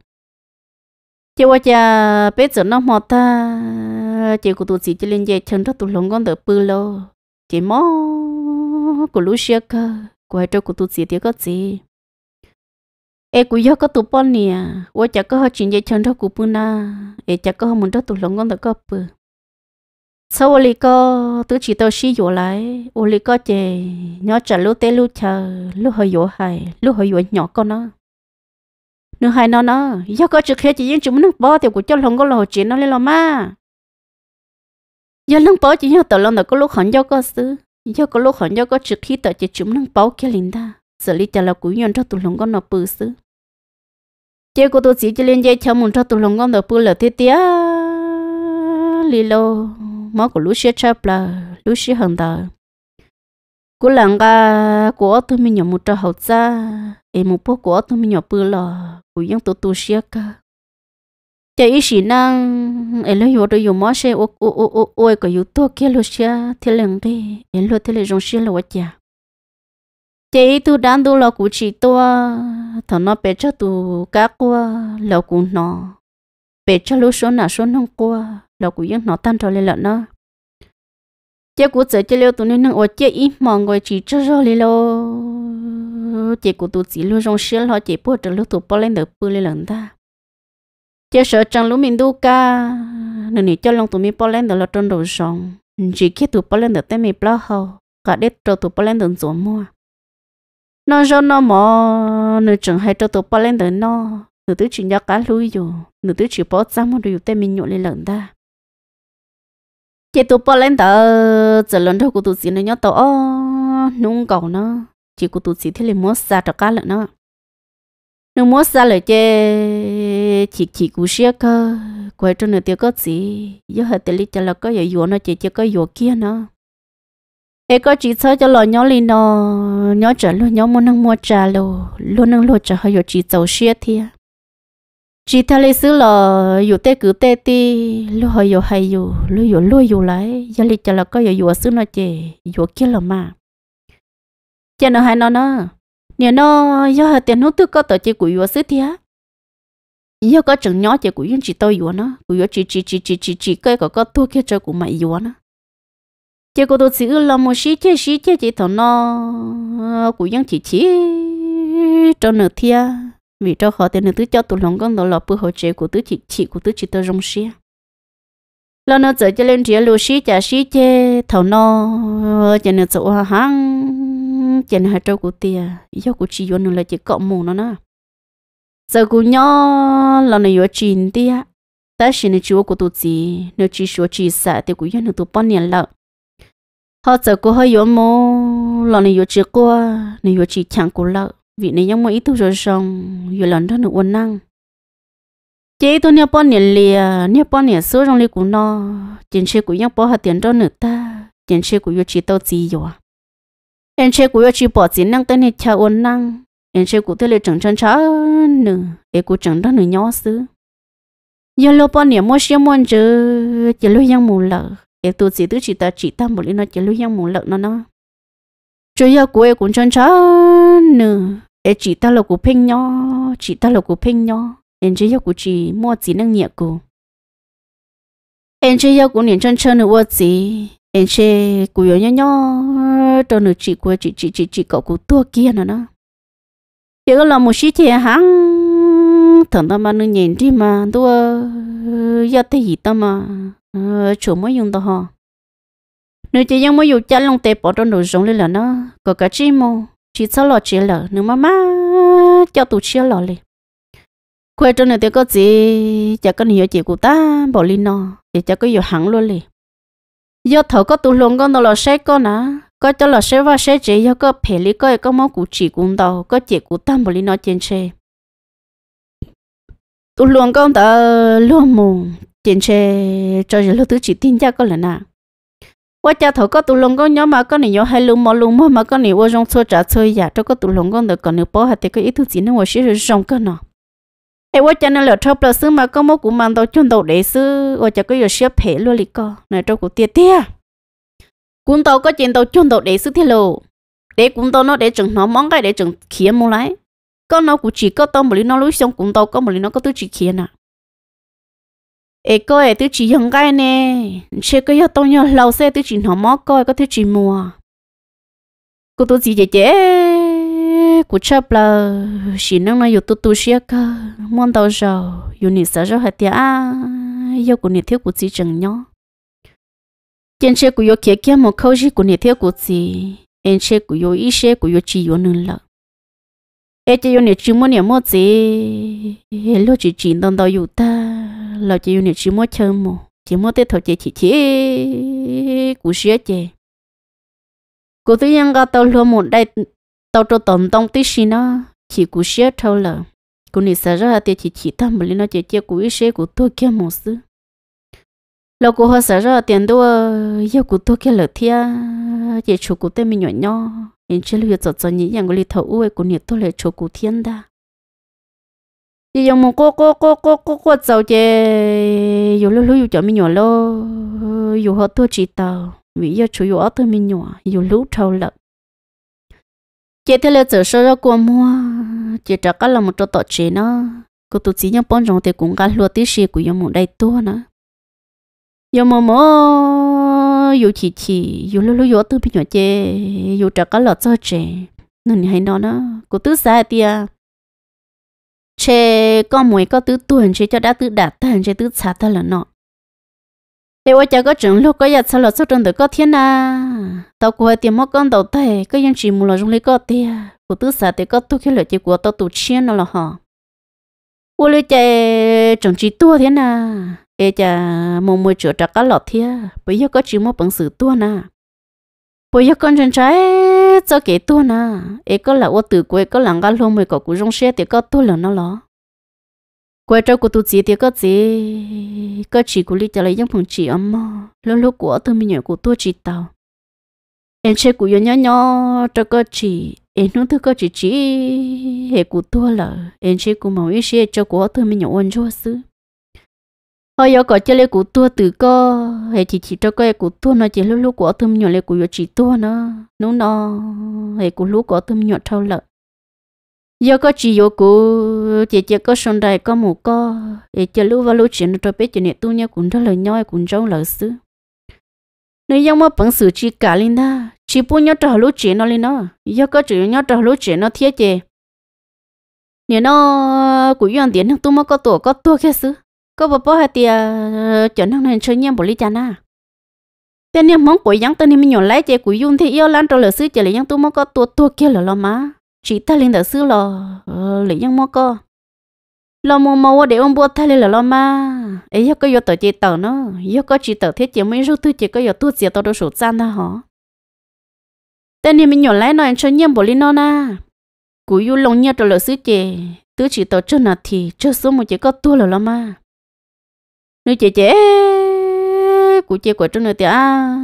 chị qua cha biết chỗ nó mò tha chị của tụi chị chỉ lên dây chân cho tụi lồng con được bự lo chị mò của lũ xe cơ quay cho của tụi chị thì có gì ê cú yo có tụ bọn nè ô chả có họ chuyện gì chân cho cú bún na ê chả có họ muốn cho tụ lòng con đó có bự sau ô li có tứ chỉ tao xí vô lại ô li có chè nhỏ chả lú té lú chờ lú hơi vô hay lú hơi vô nhỏ con nó nữa hai nó nó yo có trực khi chỉ riêng chúng muốn bỏ thì cú cho lòng con lò chuyện nó lên lò ma giờ nâng bỏ chỉ nhau tao lòng đó có lúc hẳn yo có xứ yo có lúc hẳn yo có trực khi tao chỉ chúng nâng bỏ kia linh ta xử lý trả là cú nhon cho tụ lòng con nó bự xứ chế của tôi chỉ cho liên dây cho một cho tôi lòng ngon được bữa là thế tía lì lô máu của lũ xe chập là lũ xe hằng tờ của làng ga của tôi mình nhầm một trò hậu xa em một bữa của tôi mình nhầm bữa là của những tôi tôi xe cả chế ý sĩ năng em lấy vô tôi dùng mó xe ô ô ô ô ô cái dùng tôi kia lũ xe thế lần đi em lo thế là dùng xe là quá chả chị tu đan tu lo cụ chị tua thằng nó bé cho tu cá qua lo cụ nó bé cho lúc số nào số nông qua lo cụ yên nó tan trò lên lợn nó chị cụ sợ chị leo tu nên nông ở chị ít mong người chỉ cho rồi lên lo chị cụ tu chỉ luôn trong xe lo chị bỏ trở lúc tu bỏ lên được bự lên lợn ta chị sợ chẳng lúc mình tu cá nên để cho lòng tụi mình bỏ lên được là trong đầu sòng chỉ khi tụi bỏ lên được tên mình bỏ hậu cả đếp trâu tụi bỏ lên được rồi mua nó cho nó mò nửa chừng hay trâu tổ bò lên đời nó nửa tứ chỉ nhóc cá lui dù nửa tứ chỉ bó ra một điều tên mình nhộn lên lần ta chỉ tổ bò lên đời giờ lần đầu của tụi chị nó nhóc tổ nung cầu nó chỉ của tụi chị thế là mất xa cho cá lợn nó nó mất xa lời chê chỉ chỉ cú xe cơ quay cho nửa tiêu có gì giờ hết tiền lý cho là có giờ nó chỉ chỉ có giờ kia nó ấy có chỉ sợ cho lo nhỏ lên nó nhỏ trở luôn nhỏ muốn ăn mua trà lo luôn ăn lo trả hơi giờ chỉ giàu xia thì chỉ theo lịch sử lo dù tê cứ tê ti lo hơi giờ hay dù lo giờ lo dù lại giờ lịch cho là có giờ dù xứ nó chè dù kia là mà chè nó hay nó nó nếu nó giờ tiền nó tự có tờ chỉ của dù xứ thì giờ có chừng nhỏ chỉ của yên chỉ tôi dù nó của dù chỉ chỉ chỉ chỉ chỉ chỉ cái có có thua kia chơi của mày dù nó chỉ có tôi chỉ là một sĩ chế sĩ chế chỉ thằng nó cũng vẫn chỉ chỉ cho nửa thia vì cho họ thì nửa thứ cho tụi lòng con đó là bữa hỗ trợ của tứ chỉ chỉ của tứ chỉ tơ rong nó trở cho lên chia sĩ chả sĩ chế thằng nó chỉ nửa chỗ hàng chỉ nửa trâu của tia do của chỉ vô là chỉ cọ mù nó nè giờ của nhỏ là nửa vô chín tia ta xin nửa chúa của tụi chỉ nửa chỉ chúa chỉ sợ thì của dân nửa tụi bao nhiêu lợi họ sợ cô hơi yếu mồ, lo này yếu chỉ cô này yếu chỉ chẳng cô lợ vì này nhắm mỗi ít rồi xong yếu lần đó nữa uốn năng chế tôi nhớ bao nhiêu lìa nhớ bao nhiêu số trong lì của nó tiền xe của nhớ bao hạt tiền đó nữa ta tiền xe của yếu chỉ tao gì rồi em xe của yếu chỉ bỏ tiền năng tới này cha uốn năng em xe của tôi lại chẳng chân chả nữa em của chẳng đó nữa nhỏ xứ giờ lô bao nhiêu mua xe mua chứ giờ lo yang mua lợ để tôi chỉ tôi chỉ ta chỉ ta một lúc nó chỉ lúc nhau một lợn nó nó chơi giờ của em cũng chăn chăn nữa em chỉ ta là của pin nhau chỉ ta là của pin nhau em chơi giờ của chỉ mua chỉ năng nhẹ của em chơi giờ của niệm chăn chăn nữa chỉ em chơi của nhỏ nhỏ cho nữa chị của chị chị chị chị cậu của tua kia nữa nó giờ là một xí thì hàng thằng ta mà nó nhìn đi mà tua giờ thấy gì ta mà Ờ, chủ mới dùng tao hò nếu chị ยัง mới dùng chả lòng tế bỏ trong đồ giống lên là nó có cả chi mô chỉ sao lọ chia lợ nếu mà má cho tụ chia lọ liền quay trong này thì có gì chả có nhiều chị của ta bỏ lên nó thì chả có nhiều hẳn luôn liền do thở có tụ luôn con đó là sẽ con á có cho là sẽ và sẽ chỉ do có phê lì có có máu cụ chị cũng đâu có chị của ta bỏ lên nó trên xe tụ luôn con ta luôn mù tiền xe cho giờ lúc thứ chỉ tin cha có lần nào qua cha thầu có tụ lồng con nhóm mà con này nhỏ hay lùm mà lùm mà con này qua rong xô trả xôi giả cho có tụ lồng con được còn nửa bỏ hạt thì có ít thứ gì nữa ngoài xí rồi rong con nó ai qua cha nó lỡ thâu bờ xứ mà có mốt cũng mang đầu chun đầu để xứ qua cha có giờ xếp hệ luôn lì co này cho cụ tiệt tia cũng tàu có chuyện tàu chun đầu để xứ thì lô để cũng tàu nó để chừng nó món cái để chừng khía mua lại con nó cũng chỉ có tao một lý nó lối xong cũng tàu có một lý nó có thứ chỉ khía nè ê cô ấy tôi chỉ dùng cái nè, chơi cái nhau tôi nhau lâu xe tôi chỉ nó móc coi có tôi chỉ mua cô tôi chỉ chế của chấp là chỉ năng là yêu tôi tôi xia cơ muốn đâu rồi yêu nị sợ rồi hả tia yêu à, của nị thiếu của chỉ chừng nhau trên xe của yêu kia kia một câu gì của nị thiếu của chỉ, em xe của yêu ít xe của yêu chỉ yêu nương lợi ê chị yêu nè chị muốn nè mua gì lúc chị chỉ đông đầu yêu ta là chị yêu nè chị muốn, chơi mù chị mua tết thầu chị chị chị cú xía chị cú tôi ยัง có tàu luôn muốn đại tao cho tổng tông tí xin nó chỉ cú xía thâu lờ cú nè sợ ra thì chị chị tao mà lên nó chị chị cú ý xế cú tôi kia một xứ lâu cú họ sợ ra tiền đua yêu cú tôi kia lợ thia chị chủ cú tên mình nhỏ nhỏ nên chỉ lưu cho cho nhị yang của thầu uế của nhiệt tôi lại chỗ cụ thiên đa chỉ dùng một cô cô cô cô cô cô giàu chê dù lưu lưu cho mình nhỏ lô dù họ tôi chỉ tàu vì giờ chủ yếu tôi mình nhỏ dù lưu trâu lợn chế thế là giờ sau đó qua mua chế trả là một chỗ tọt chế nó cô tụt chỉ nhau bón rong thì cũng cả lúa tí xì của dùng một đầy tua nữa dùng một nó dù chỉ chỉ dù lúc lúc dù tư bị nhỏ chê dù trả cá lọt cho chê nên hay nói nó cô tứ xa tia chê con mồi có tứ tuần chê cho đã tứ đạt thành chê tứ xa thật là nọ để ôi chả có chừng lúc có giờ sao lọt cho trường được có thiên à tao của tiền mất con đầu tay có dân chỉ mua là dùng lấy có tia cô tứ xa thì có tu khi lợi chê của tao tụ chiên nó là họ ôi lấy chê chồng chỉ tua thế nào ê cha mồm môi chỗ trắc lọt thia bây giờ có chịu một bằng sử tua na, bây giờ con chân trái cho kể tua na, ê có là ô tử quê có làng cá lông mày có cú rong xe thì có tua là nó lọ quê trâu của tôi chỉ thì có gì có chỉ của lý trả lời những phòng chỉ âm mơ lâu lâu của tôi mình nhớ của tôi chỉ tàu em chơi của nhỏ nhỏ cho có chỉ em nói thứ có chỉ chỉ hệ của tôi là em chơi của màu ý xe cho của tôi mình nhớ anh chúa xứ ôi giờ có chơi lấy cụ tua từ co hệ chỉ chỉ cho coi cụ tua nó chỉ lúc lúc của thâm nhỏ lấy cụ chỉ tua nó nó nó hệ cụ lúc của thâm nhỏ thâu lợi giờ có chỉ yo cụ chỉ chỉ có sông đài có một co hệ chơi lúc và lúc chuyện cho biết chuyện này tu nhau cũng rất là nhoi cũng rất là xứ nếu giống mà bằng sự chỉ cả lên đó chỉ bu nhau trò lúc chuyện nó lên đó giờ có chỉ nhau trò lúc chuyện nó thiết chế nếu nó cũng yên tiền thì tu mà có tổ có tua cái xứ có bà bố hạt tiề chọn thằng này chơi nhau bộ lý chán à tên nhau món quỷ giáng tên này mình nhỏ lấy chơi quỷ dung thì yêu lan trâu lửa sư chơi lấy giáng tu mong có tua tua kia lửa lo má chỉ ta lên đỡ sư lò lấy giáng mong có lo mò mò để ông bố thay lên lửa lo má ấy có vô tờ chơi tờ nó yêu có chỉ tờ thiết chỉ mấy rút thứ chỉ có vô tu chỉ tao đâu sụt gian đó hả tên này mình nhỏ lấy nói chơi nhau bộ lý nó na quỷ dung lông nhau trâu lửa sư chơi tứ chỉ tờ chơi nào thì chơi số một chỉ có tua lửa lo má nếu chị chị cụ chị của trong nơi à,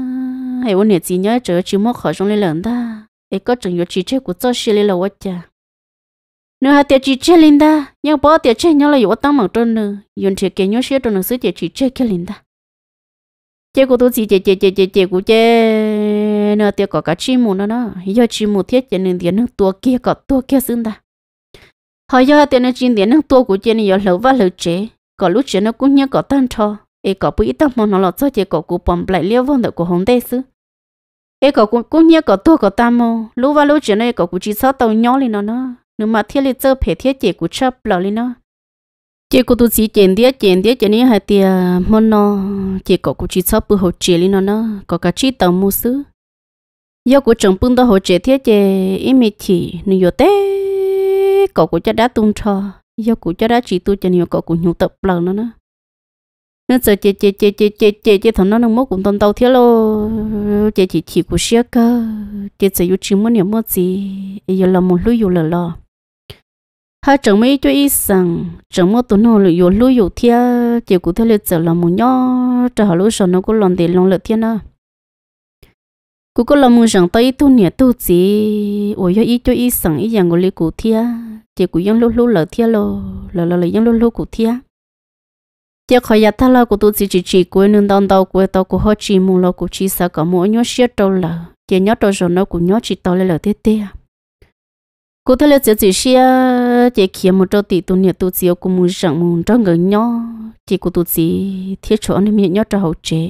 hay uống nhiệt gì nhớ chờ chỉ mua khỏi trong lấy lần ta ấy có chừng yếu chỉ chơi của cho xí lấy là quá chả nếu hai tiệt chỉ chơi linh ta nhưng bỏ tiệt chơi nhau là yếu tăng mạng trong nữa yên chỉ kể nhau xí trong nữa xí tiệt chỉ chơi kia linh ta chế của tôi chỉ chế chế chế chế chế của chế nó tiệt có cả chim mù nó nó do chim mù thiết chế nên tiền nước tua kia có tua kia xứng ta họ do tiền nó chim tiền nước tua của chế này do lẩu và lẩu chế có lúc chuyện nó cũng nhớ có tan cho e có bữa ít tao mà nó lọt cho chỉ có cú bấm lại liêu vong được của hồng tây sư e có cũng cũng nhớ có tua có tam mô lúc vào lúc chuyện này có cú chỉ sợ tao nhỏ lên nó nó nếu mà thiết lên chơi phải thiết chỉ cú chấp lọ lên nó chỉ có tu sĩ chèn đĩa chèn đĩa chèn đĩa hai tia món nó chỉ có cú chỉ sợ bữa hậu chỉ lên nó nó có cả chỉ tao mua sư do cú chồng bưng tao hậu chỉ thiết chỉ ít mệt chỉ nếu yếu té có cú chắc đã tung cho yêu cụ cho đã chỉ tôi cho nhiều cậu cũng nhiều tập lần nữa nữa nó giờ chị chị chị chị chị chị chị thằng nó nó mốt cũng tông tàu thế lo chị chị chỉ cũng xe cơ chị sẽ yêu chỉ muốn nhiều mốt gì yêu làm một lối yêu là lo ha chẳng mấy cho ít rằng chẳng mất tôi nó là yêu lối yêu thế chị cũng thế là giờ làm một nhỏ trả họ lúc nó cũng làm để lòng lợi thế nữa cũng có lòng muốn rằng tới tu nhà tu gì ôi yêu ít cho ít rằng ít dạng của lý cụ thế chỉ cũng dân lúc lú lỡ thiệt lô lỡ lỡ lỡ dân lú lúc cũng thiệt chỉ khỏi giờ ta lo của tôi chỉ chỉ chỉ quên nên đón đầu quên tao của họ chỉ muốn lo của chỉ sợ có mỗi nhớ xiết đâu lỡ chỉ nhớ đâu rồi nó cũng nhớ chỉ tao lên lỡ thế thế cô thấy là chị chỉ xiết chị kia một trâu tỷ tôi nhớ tôi chỉ có muốn rằng muốn trong người nhớ chị của tôi chỉ thiết chỗ nên mình nhớ cho hậu chế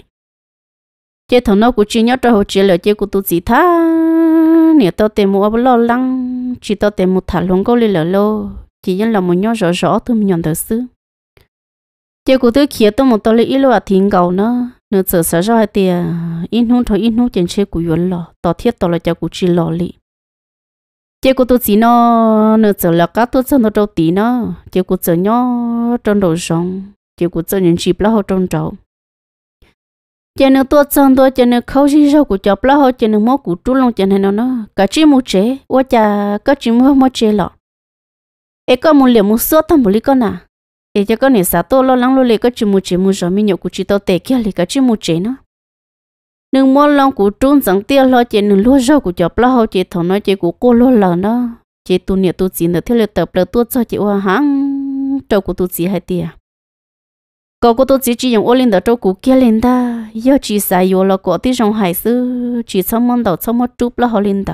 chị thằng nó của chị nhớ cho hậu chế là chị của tôi chỉ tha nhớ tao tìm mua lo lắng chỉ tao tìm một thả lông gấu lên lợ, lô chỉ dân là một nhóm rõ rõ tôi mình nhận được sư chơi của tôi kia tôi một tao lấy ít lô à thiên nữa, nửa giờ sợ rõ thì ít in hôn thôi in hôn trên xe của yến lò tao thiết tao là cho của chỉ lò lì chơi của tôi chỉ nó nửa giờ là cá tôi sang nó trâu tí nữa, chơi của sợ nhỏ trong đầu rong chơi của sợ những chip là họ trong trâu chỉ nó tôi chân thôi chỉ nó khâu gì sau của chọc lá thôi chỉ nó mua của chú long chỉ nó nó cả chim mua chế qua chả có chim mua mua chế lọ ấy có mua liền mua sữa thằng bù con à ấy cho con này sao tôi lo e lắng e lo lì có chỉ mua chế mua rồi mình nhậu của chị tao tệ kia lấy cả chim mua chế nó nương mua long của chú chẳng tiêu lo chỉ nương lúa rau của chọc lá thôi chỉ thằng nó chỉ của cô lo lờ nó chỉ tu niệm tu chỉ nữa theo lời tập lời tu cho chị hoa hăng trâu của tu chỉ hai tiệt, có cô tôi chỉ chỉ dùng ô lên đó trâu của kia lên ta giờ chỉ xài vô là có tí rong hải sư chỉ sau món đầu sau món chụp là họ lên tờ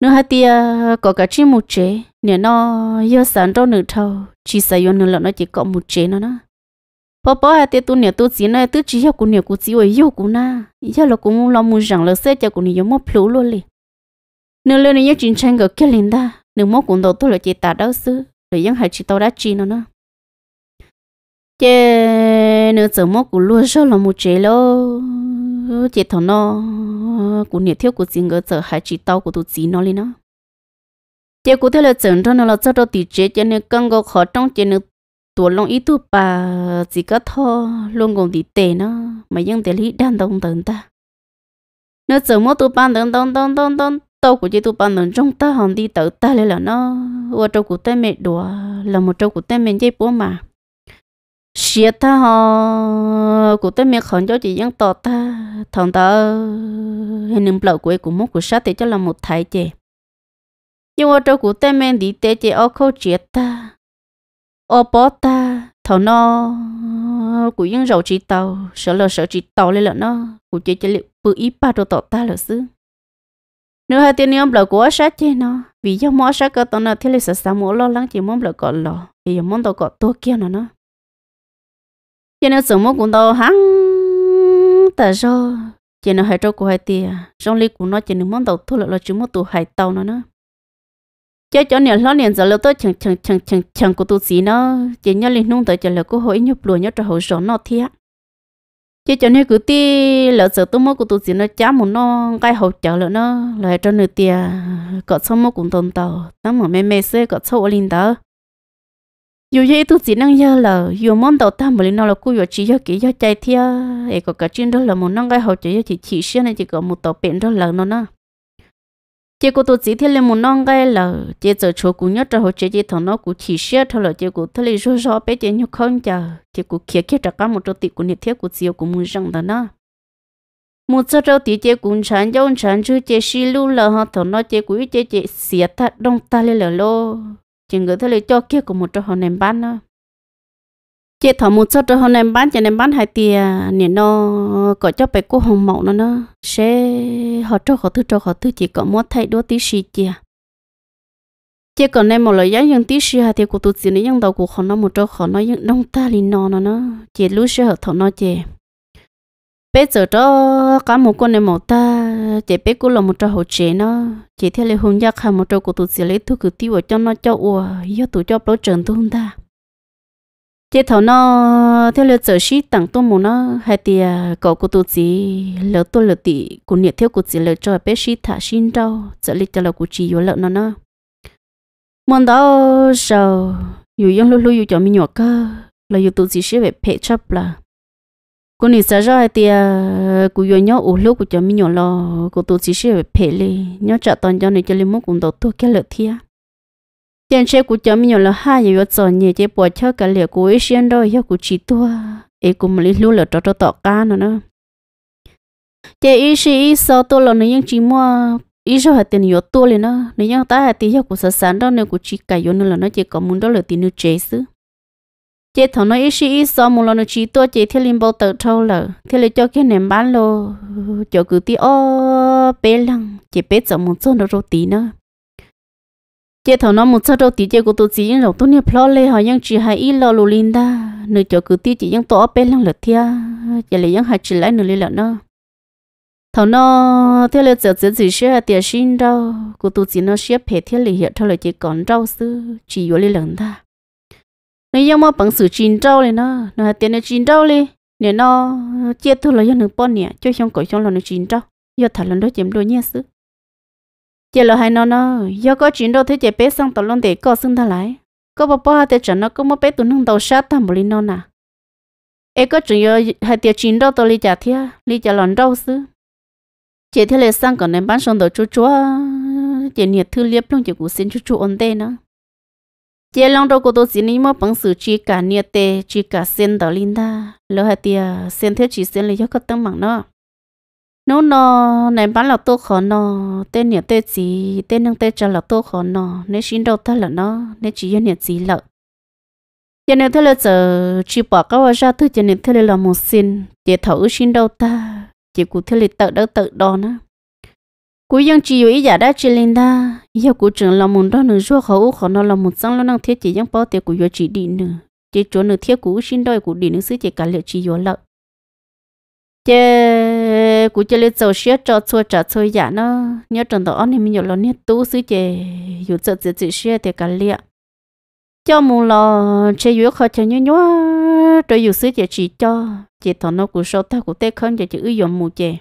nữa hai tia có cả chỉ một chế nè nó giờ sản đó nửa thâu chỉ xài vô nữa là nó chỉ có một chế nó nó bỏ bỏ hai tia tu nè tu chỉ nè tu chỉ yêu cũng nè cũng chỉ yêu yêu cũng na giờ là cũng lo muốn rằng là sẽ cho cũng nè mất phiếu luôn liền nữa lên nè chính tranh cái kia lên ta nữa mất cũng đầu tu là chỉ tạt đâu sư rồi vẫn hai chỉ tao đã chi nó nó chế nữa sớm mốt cũng luôn cho là một chế lo chế thằng nó cũng nhiệt thiếu của riêng cái giờ hai chị tao của tụi chị nó lên nó chế cũng thế là chừng thằng nó là cho đâu tỷ chế cho nên căng go khó trong chế nữa tuổi long ít tuổi bà chỉ có thọ luôn còn tỷ tệ nó mà nhưng tỷ lý đan đông tận ta nữa giờ mốt tụi ban tận tận tận tận tận tao của chị tụi ban tận trong ta hòn đi tự ta lên là nó ở trong của tay mẹ đùa là một trong của tay mẹ chế bố mà xia ta họ cụ tới miệng khẩn cho chị dân tọt ta thằng ta hình nấm lẩu của cụ mốt của sát thì cho là một thái chị nhưng mà trong cụ tới miệng đi tế chị ô khâu chết ta ô bó ta thằng nó cụ dân rầu chị tàu sợ là sợ chị tàu lên là nó cụ chị chị liệu bự ý ba đồ tọt ta là xứ nửa hai tiếng niệm lẩu của sát chị nó vì do mỗi sát cơ tao nó thì là sợ sao mỗi lo lắng chỉ mong lẩu cọ lò thì mong tao cọ tua kia nó nó cho nên sống cũng đâu hăng ta cho cho nên hai trâu của hai tia trong ly của nó cho nên món đầu thu lại là chỉ một tủ hải tàu nó nữa cho cho nên lo liền giờ lâu tới chẳng chẳng chẳng chẳng chẳng của tụ sĩ nó chỉ nhớ liền nung tới cho là cô hội nhục lùa nhớ cho hội sổ nó thiệt chứ cho nên cứ ti lỡ sợ tôi mất của tụi chị nó chá một nó cái hậu chở lỡ nó lại cho nửa tiền, có xong mất cũng tồn tàu tao mà mẹ mẹ xe có sâu lên đó dù vậy tôi chỉ năng nhớ là dù món đầu ta mới nó là cô vừa chỉ cho kỹ cho chạy theo để có cả chuyện đó là một năng cái hậu chỉ chỉ chỉ xuyên này chỉ có một tàu biển đó là nó nè chỉ có tôi chỉ theo là một năng cái là chỉ giờ chỗ cũng nhớ cho hậu chỉ chỉ thằng nó cũng chỉ xuyên thôi là chỉ có thế là rõ rõ bé chỉ nhớ không chờ chỉ có kia kia trả cả một chỗ tiệm của nhiệt thiết của chiều của mùi răng đó nè một số chỗ thì chỉ cũng sản cho sản chứ chỉ xí lưu là họ thằng nó chỉ cũng chỉ chỉ xịt ta đông ta lên là lô chỉ người thôi lấy cho kia của một chỗ họ ném bán đó, chị thọ một số chỗ họ ném bán chỉ ném bán hai tìa, nè nó có cho bé cô hồng mộng nó nó sẽ họ cho họ thứ cho họ thứ chỉ có mua thay đua tí xì chị chị còn nên một lời giá những tí xì hai thì của tụi chị nó những đầu của họ nó một chỗ họ nó những đông ta lì nó nó nó chị lúc sẽ họ thọ nó chị bé giờ đó cả một con này một ta chị bé cũng là một trò hậu chế nó chị theo lấy hôn giác hay một trò của tụi xử lý thu cứ tiêu cho nó cho ủa do tụi cho bố trần tôi không ta chỉ thầu nó theo lời giờ sĩ tặng tôi một nó hay thì cậu của tụi chỉ lỡ tôi lỡ tỷ của nhiệt theo của chỉ lỡ cho bé sĩ thả xin đâu giờ lấy cho là của chỉ vô lỡ nó nó muốn đó sao dù dân lúc lúc dù cho mình nhỏ cơ là dù tụi chỉ sẽ về pet shop là cô nị sợ ra thì cô yêu nhớ ủ lúc cô cho mi nhỏ lo cô tôi chỉ sẽ phải lì nhớ chợ toàn cho nị cho lên mốt cũng đầu tôi cái lợi à trên xe cô cho mi nhỏ lo ha giờ giờ nhẹ chế bỏ cho cả liệu cô ấy xuyên rồi giờ cô chỉ tua ấy cô mà lưu lúc là cho cho tọt cá nữa nữa chế ý sĩ sau tôi là nị những chỉ mua ý sau hạt tiền nhiều tôi lên nó nị những ta hạt tiền giờ cô sợ sản đó nị cô chỉ cài vô nữa là nó chỉ có muốn đó là tiền nuôi chế xứ chế thằng nó ít sĩ so một lần chỉ tôi chế thiên linh bao tờ trâu lờ thiên linh cho cái nền bán lô cho cứ tí ô bé lăng chế bé chậm một chỗ nó rô tí nữa chế thầu nó một chỗ rô tí chế của tôi chỉ nhưng tôi nhớ plo lê họ nhưng chỉ hai ít lo lù linh đa nửa cho cứ tí chỉ nhưng tôi bé lăng lợt thia giờ lấy vẫn hai chỉ lại nửa lê lợt nữa thằng nó thiên linh chợ chợ chỉ xe tiền sinh đâu của tu chỉ nó sẽ phải thiên linh hiện thầu là chế còn rau sư chỉ vô lê lợt ta nếu như mà bằng sự chín trâu này nó nó tiền nó chín trâu đi nếu nó chết thôi là do nó bỏ nè cho xong cổ xong là nó chín trâu do thật là nó chém đôi nhé xứ giờ là hai nó nó do có chín trâu thế chỉ bé sang tàu lon để có xưng ta lại có bà bỏ thì chẳng nó có một bé tụi nó tàu sát thằng bồ linh nó nà ấy có chuyện do hai tiền chín trâu tôi đi trả thia đi trả lon trâu xứ chỉ thế là sang còn nên bán xong đồ chú chúa chỉ nhiệt thư liếp luôn chỉ cũng xin chú chú ổn tê nữa chế long đâu có tôi xin ní mà bằng sự chỉ cả nhiệt tệ chỉ cả sen đó linh ta lỡ hai tia sen thế chỉ sen lấy cho các tăng mạng nó nó nó này bán là tôi khó nó tên nhiệt tệ gì tên năng tệ cho là tôi khó nó nên xin đâu ta là nó nên chỉ yên nhiệt gì lợ cho nên thế là giờ chỉ bỏ các hóa ra thứ cho nên thế là một xin để thấu xin đâu ta chỉ cụ thế là tự đó tự đo nữa cú dân chỉ yêu ý giả đã chỉ lên ta yêu cú trưởng là muốn đó nữa ruột khẩu khẩu nó là một sang nó năng thiết chỉ dân bảo tiền của yêu chỉ đi nữa chỉ chỗ nữa thiết cú xin đôi cú đi nữa xứ chỉ cả liệu chỉ yêu lợi chế cú chỉ lên tàu xe cho xua trả xua giả nó nhớ trần đó anh em nhớ lần nhất tú xứ chỉ yêu trợ chỉ chỉ xe thì cả liệu cho mù lò chơi yêu khó chơi nhớ nhớ rồi yêu xứ chỉ chỉ cho chỉ thằng nó cú sâu ta cú tê không chỉ chỉ yêu mù chơi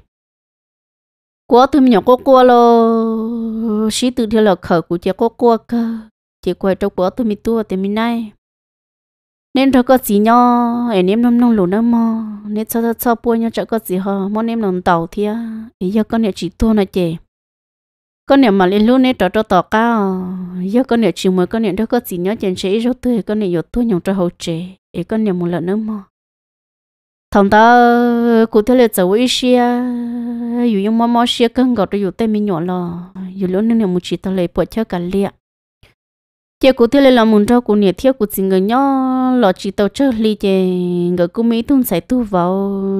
quá thêm nhỏ quá quá lo xí từ theo là khởi của chị quá quá cơ chị quay trong quá tôi mi tua thì mình nay nên thôi có gì nhau em em năm năm lù năm mò nên cho cho cho bôi nhau cho có gì họ, món em làm tàu thì à giờ con nhà chỉ tua này chị con nhà mà lên luôn nên trò trò tỏ cao giờ con nhà chỉ mới con nhà đâu có gì nhau chèn chế rồi tôi con nhà yếu tua nhau cho hậu chế ấy con nhà một lần nữa mò thằng ta cụ thể là cháu ấy xia dù những mama xia cân gọt rồi dù tay mình nhỏ lo dù lớn nên một chỉ ta lấy bỏ chơi cả liệt chị cụ thể là muốn cho cụ nhiệt thiếu cụ chỉ người nhỏ lo chỉ tàu chơi li chị người cụ mỹ tung sai tu vào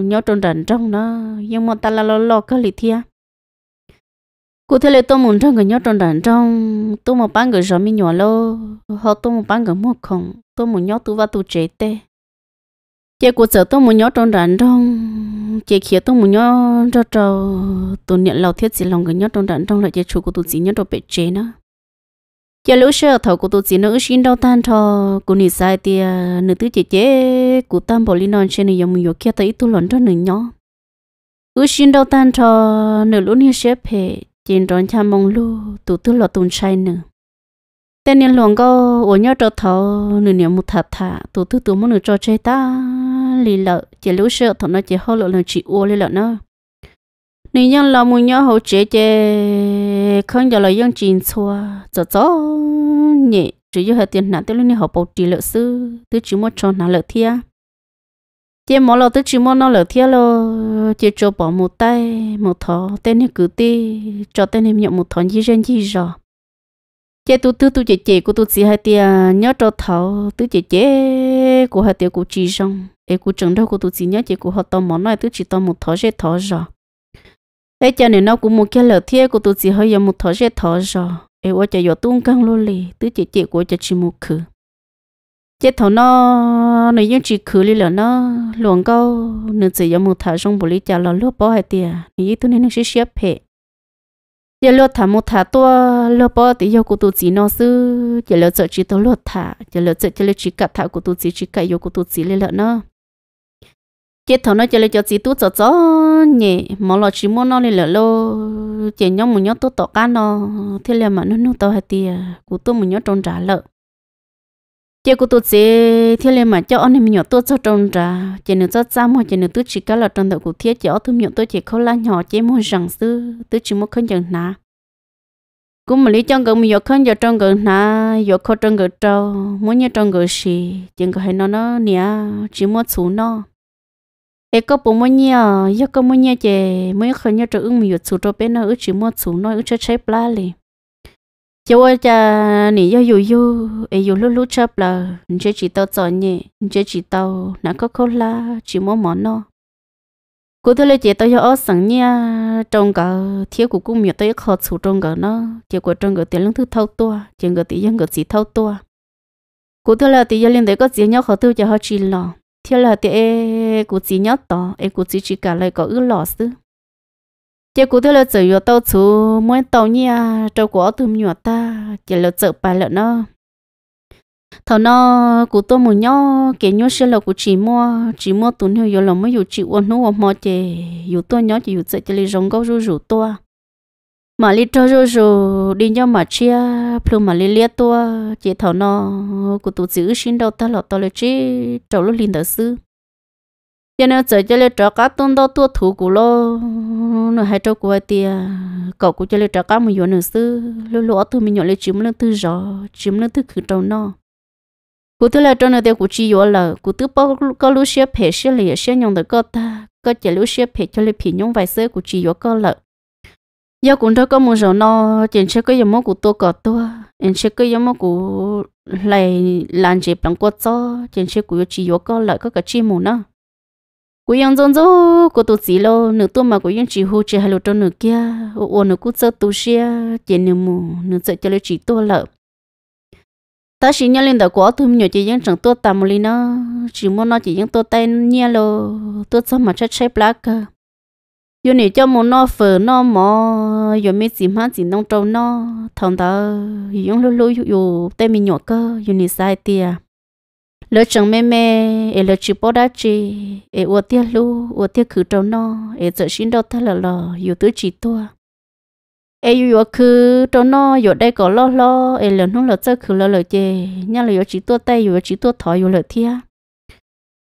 nhỏ trong đàn trong đó nhưng mà ta là lo lo cái li thia cụ thể là tôi muốn cho người nhỏ trong đàn trong tôi muốn bán người rõ mình nhỏ lo họ tôi muốn bán người mua không tôi muốn nhỏ tu vào tu chế tê chị cuộc sở tôi muốn nhớ trong đàn trong chị khía tôi muốn nhớ cho cho tôi nhận lầu thiết gì lòng cái nhớ trong đàn trong lại chị chủ của tôi chỉ nhớ trong bể chế nữa chị lũ sơ thầu của tôi chỉ nhớ xin đau tan cho cô nị sai thì nữ tứ chị chế của tam bảo linh non trên này dùng nhiều kia thấy tôi lẫn cho nữ nhớ ư xin đau tan cho nữ lũ nia sẽ phê trên tròn cha mong lu tụ tư là tùng sai nữa tên niên luồng có ổ nhớ cho thầu nữ niệm một thà thà tụ tư tụ muốn nữ cho chơi ta lì lợ chỉ lúc sợ thằng nó chỉ hô lợ nó chỉ uo lì lợ nó nên nhân là muốn nhau hậu chế chế không giờ là nhân chín xua cho cho nhỉ chỉ yêu hết tiền nã tới lúc này họ bảo trì lợ sư tới chỉ một cho nã lợ thia chế mỗi lợ tới chỉ một nó lợ thia lo chế cho bỏ một tay một thò tên này cứ ti cho tên này nhận một thò gì riêng gì rồi chế tu tu tu chế chế của tu chỉ hai tiền nhớ cho thầu tu chế chế của hai tiền của chỉ xong ê cú chẳng đâu cú tụt chỉ nhớ chỉ cú họ tôm món này tôi chỉ tôm một thó dễ thó rồi ê cho nên nó cũng một cái lợt thiê cú tụt chỉ hơi giờ một thó dễ thó rồi ê quá chạy vô tung căng luôn lì tôi chỉ chỉ của cho chỉ một khử chế thầu nó nó những chỉ khử lì là nó luồng câu nên chỉ giờ một thả trong bộ lý trả lò lúa bỏ hai tiền như tôi nên nó sẽ xếp hệ giờ lúa thả một thả to, lúa bỏ thì giờ cú tụt chỉ nó sư giờ lúa chợ chỉ tao lúa thả giờ lúa chợ giờ lúa chỉ cắt thả cú tụt chỉ chỉ cắt vô cú tụt chỉ lì là nó chết thầu nó chơi lấy cho chị tú cho cho nhỉ, mà lo chỉ muốn nó lên lo chị nhóc mình nhóc tốt tỏ cá nó thế là mà nó nuốt tao hay tiề cụ tôi mình nhớ trôn trả lợ chị cụ tôi chị thế là mà cho anh em nhóc tốt cho trôn trả chị nữa cho cha mà chị nữa tôi chỉ cái là trôn đậu cụ thiết cho ở tôi nhớ tôi chị không la nhỏ chị muốn rằng sư tôi chỉ muốn không chẳng nà cũng mà lý trong gần mình giờ khăn giờ trong gần na giờ khó trong gần trâu muốn nhớ trong gần gì chuyện cái nó nó nè chỉ muốn chú nó ê có bố mua nhà, giờ có mua nhà chứ, mới không nhà cho ưng miệt chủ cho bên nó ước chỉ mua chủ nó ước chơi chế bla liền. Cháu ơi cha, nỉ giờ dù dù, ê dù lú lúc chấp là, chơi chỉ tao cho nhẹ, chơi chỉ tao, nãy có khô la, chỉ mua món nó. Cô tôi lấy chế tao cho ở sẵn nha, trong cả thiếu của cô miệt tao khó chủ trong cả nó, chỉ của trong cả tiền lương thứ thâu tua, chỉ người tiền dân người chỉ thâu tua. Cô tôi là tiền dân liền để có tiền nhau khó tiêu cho họ chỉ lòng thế là thế cụ chỉ nhớ đó, em cụ chỉ chỉ cả lại có ước lọ sư thế cụ thế là chở yo tàu chú muốn tàu nha tàu của thùm nhỏ ta chỉ là chở bà lợn nó Thôi nó cụ tôi muốn nhớ cái nhớ sẽ là cụ chỉ mua chỉ mua tuần hiệu rồi là mới yo chịu ăn nước uống mò chè yo tôi nhớ chỉ yo chở chỉ là rong gấu rùa rú tôi mà li cho rồi rồi đi nhau mà chia plum mà li liệt tua chỉ thảo nó của tụ chữ xin đâu ta lọ tới lấy chứ trâu lúc linh đỡ sư cho nên giờ cho lấy trò cá tôn đâu tua thủ của lo nó hai trâu của tia cậu của cho lấy trò cá một yến nữa sư lúc lúa tôi mình nhọn lấy chìm lên tư gió chìm lên tư khử trâu nó cụ thứ là trâu nó tiêu cụ chỉ yến là cụ thứ bao có lúc xe phe xe lìa xe nhon được cái ta cái chỉ lúc xe phe cho lấy phi nhon vài sơ cụ chỉ yến có lợi giờ cũng thôi có một số nó chỉ chơi cái giống mốc của tôi có tôi chỉ chơi cái giống của lại làm gì bằng quất cho chỉ chơi của chỉ có có lại có cái chi mù nữa của yang zong zô của tôi chỉ lo nửa tôi mà của yang chỉ hô chỉ hai lô cho nửa kia ô nửa cút sợ tôi xia chỉ nửa mù nửa sợ cho lấy chỉ tôi lợ ta chỉ nhớ lên đầu của tôi nhiều chỉ yang chẳng tôi tạm một ly nó chỉ muốn nó chỉ yang tôi tay nhia lo tôi sao mà chết chết black yêu này cho một nó phở nó mò yêu mấy gì mà chỉ nông trâu nó thằng đó yêu lú lú yêu tay mình nhọ cơ yêu này sai tia lỡ chồng mẹ mẹ e lỡ chỉ bỏ đá chỉ e uo tia lú uo tia khử trâu nó e sợ xin đâu thà là lò yêu tứ chỉ tua e yêu yêu khử trâu nó yêu đây có lo lo e lỡ nó lỡ chơi khử lỡ lỡ chê nhá lỡ yêu chỉ tua tay yêu chỉ tua thỏi yêu lỡ thiệt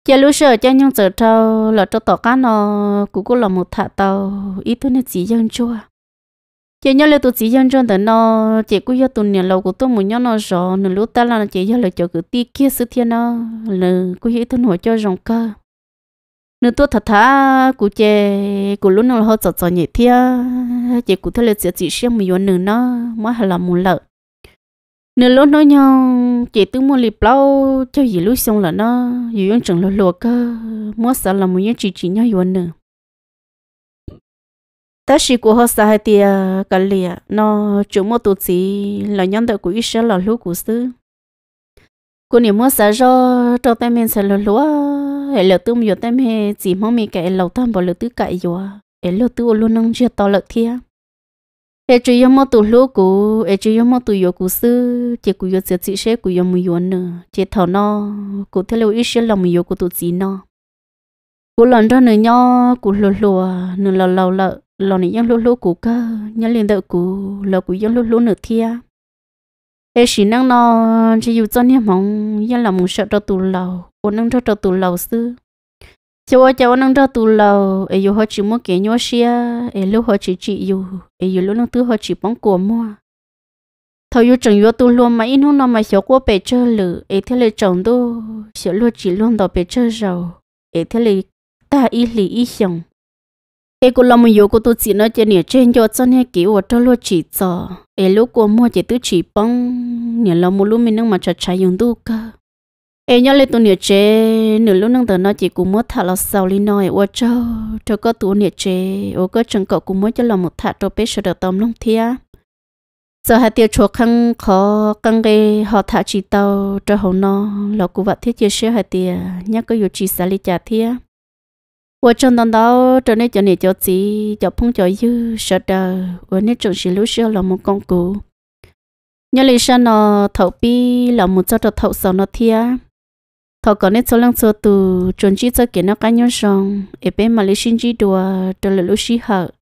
giờ lúc sợ cho nhung sợ tàu là cho tàu cá nó cũng có là một thả tàu ít thôi nên chỉ dân chua giờ nhau là tôi chỉ dân cho đến nó chỉ cứ cho tôi nhà lâu của tôi muốn nhau nó rõ nửa lúc ta là chỉ giờ là cho cứ ti kia sự thiên nó là cứ ít thôi nổi cho rồng cơ nửa tôi thật thà cụ chè cụ lúc nào họ sợ sợ nhẹ thia chỉ cụ thế là chỉ chỉ xem một yếu nửa nó mới là một lợi nếu lúc nói nhau chị tướng mua lịp lâu cho gì lúc xong là nó dù yên chẳng lùa lùa cơ mua sợ là muốn chị chỉ nhau yên nữa ta chỉ của họ sai thì cái lìa nó chủ mua tổ gì là nhân đạo của ít sẽ là lúc của sư cô nếu mua sợ cho cho tay mình sẽ lùa lùa hệ lợt tôm vô tay mình chỉ mong mình cái lẩu tam bỏ lợt tứ cậy vô hệ lợt tứ luôn nâng chia to lợt thiệt e chú yêu mò tụ lô cú e chú yêu mò tụ yêu cú sư chỉ cú yêu chỉ chỉ sẽ cú yêu mù yêu nữa chỉ thảo nó cú thế lâu ít sẽ làm mù yêu cú tụ chỉ nó cú lần đó nữa nhó cú lô lô nữa lò lò lợ lò này dân lô lô cú cơ nhớ liền đợi cú lò cú dân lô lô nữa thia e chỉ năng nó chỉ yêu cho nên mong làm lòng sợ cho tụ lầu cú năng cho cho tụ lầu sư cho cho nó cho tu lâu ai yêu họ chỉ muốn kể nhau xia ai lúc họ chỉ chỉ yêu ai yêu lúc nó tự họ chỉ bóng của mua thầu yêu chồng yêu tu luôn mà ít hôm nào mà xóa qua bể chơi lử ấy thế là chồng đâu, xóa luôn chỉ luôn đào bể chơi rồi ai thế là ta ít lì ít xong ai cũng làm yêu cô tu chỉ nói chỉ nhớ trên cho cho nên kiểu ở đó luôn chỉ cho ai lúc cô mua chỉ tự chỉ bóng nhà làm một lúc mình nó mà chặt chai dùng đâu cả em nhớ lên tụi nhiệt chế nửa lúc năng tờ nó chỉ cũng mất thả lọt sau li nói ô trâu cho có tụi nhiệt chế ô có chừng cậu cũng mới cho lòng một thả cho bé sợ đợt tôm long thia giờ hai tiêu chuột khăn khó căng ghê họ thả chỉ tàu cho hậu nó là cũng vật thiết chia sẻ hai tiêu nhắc có yêu chỉ xả li trả thia ô trong đó đó cho nên cho này cho gì cho phong cho dư sợ đờ ô nên chừng xí lúc xưa là một con cụ nhớ lý sao nó thấu bi là một cho thấu sau nó thia thọ còn nét số lăng số từ chuẩn chỉ cho kiến nó cá nhân song, ở bên Malaysia chỉ đùa trở lại lúc xí hợp.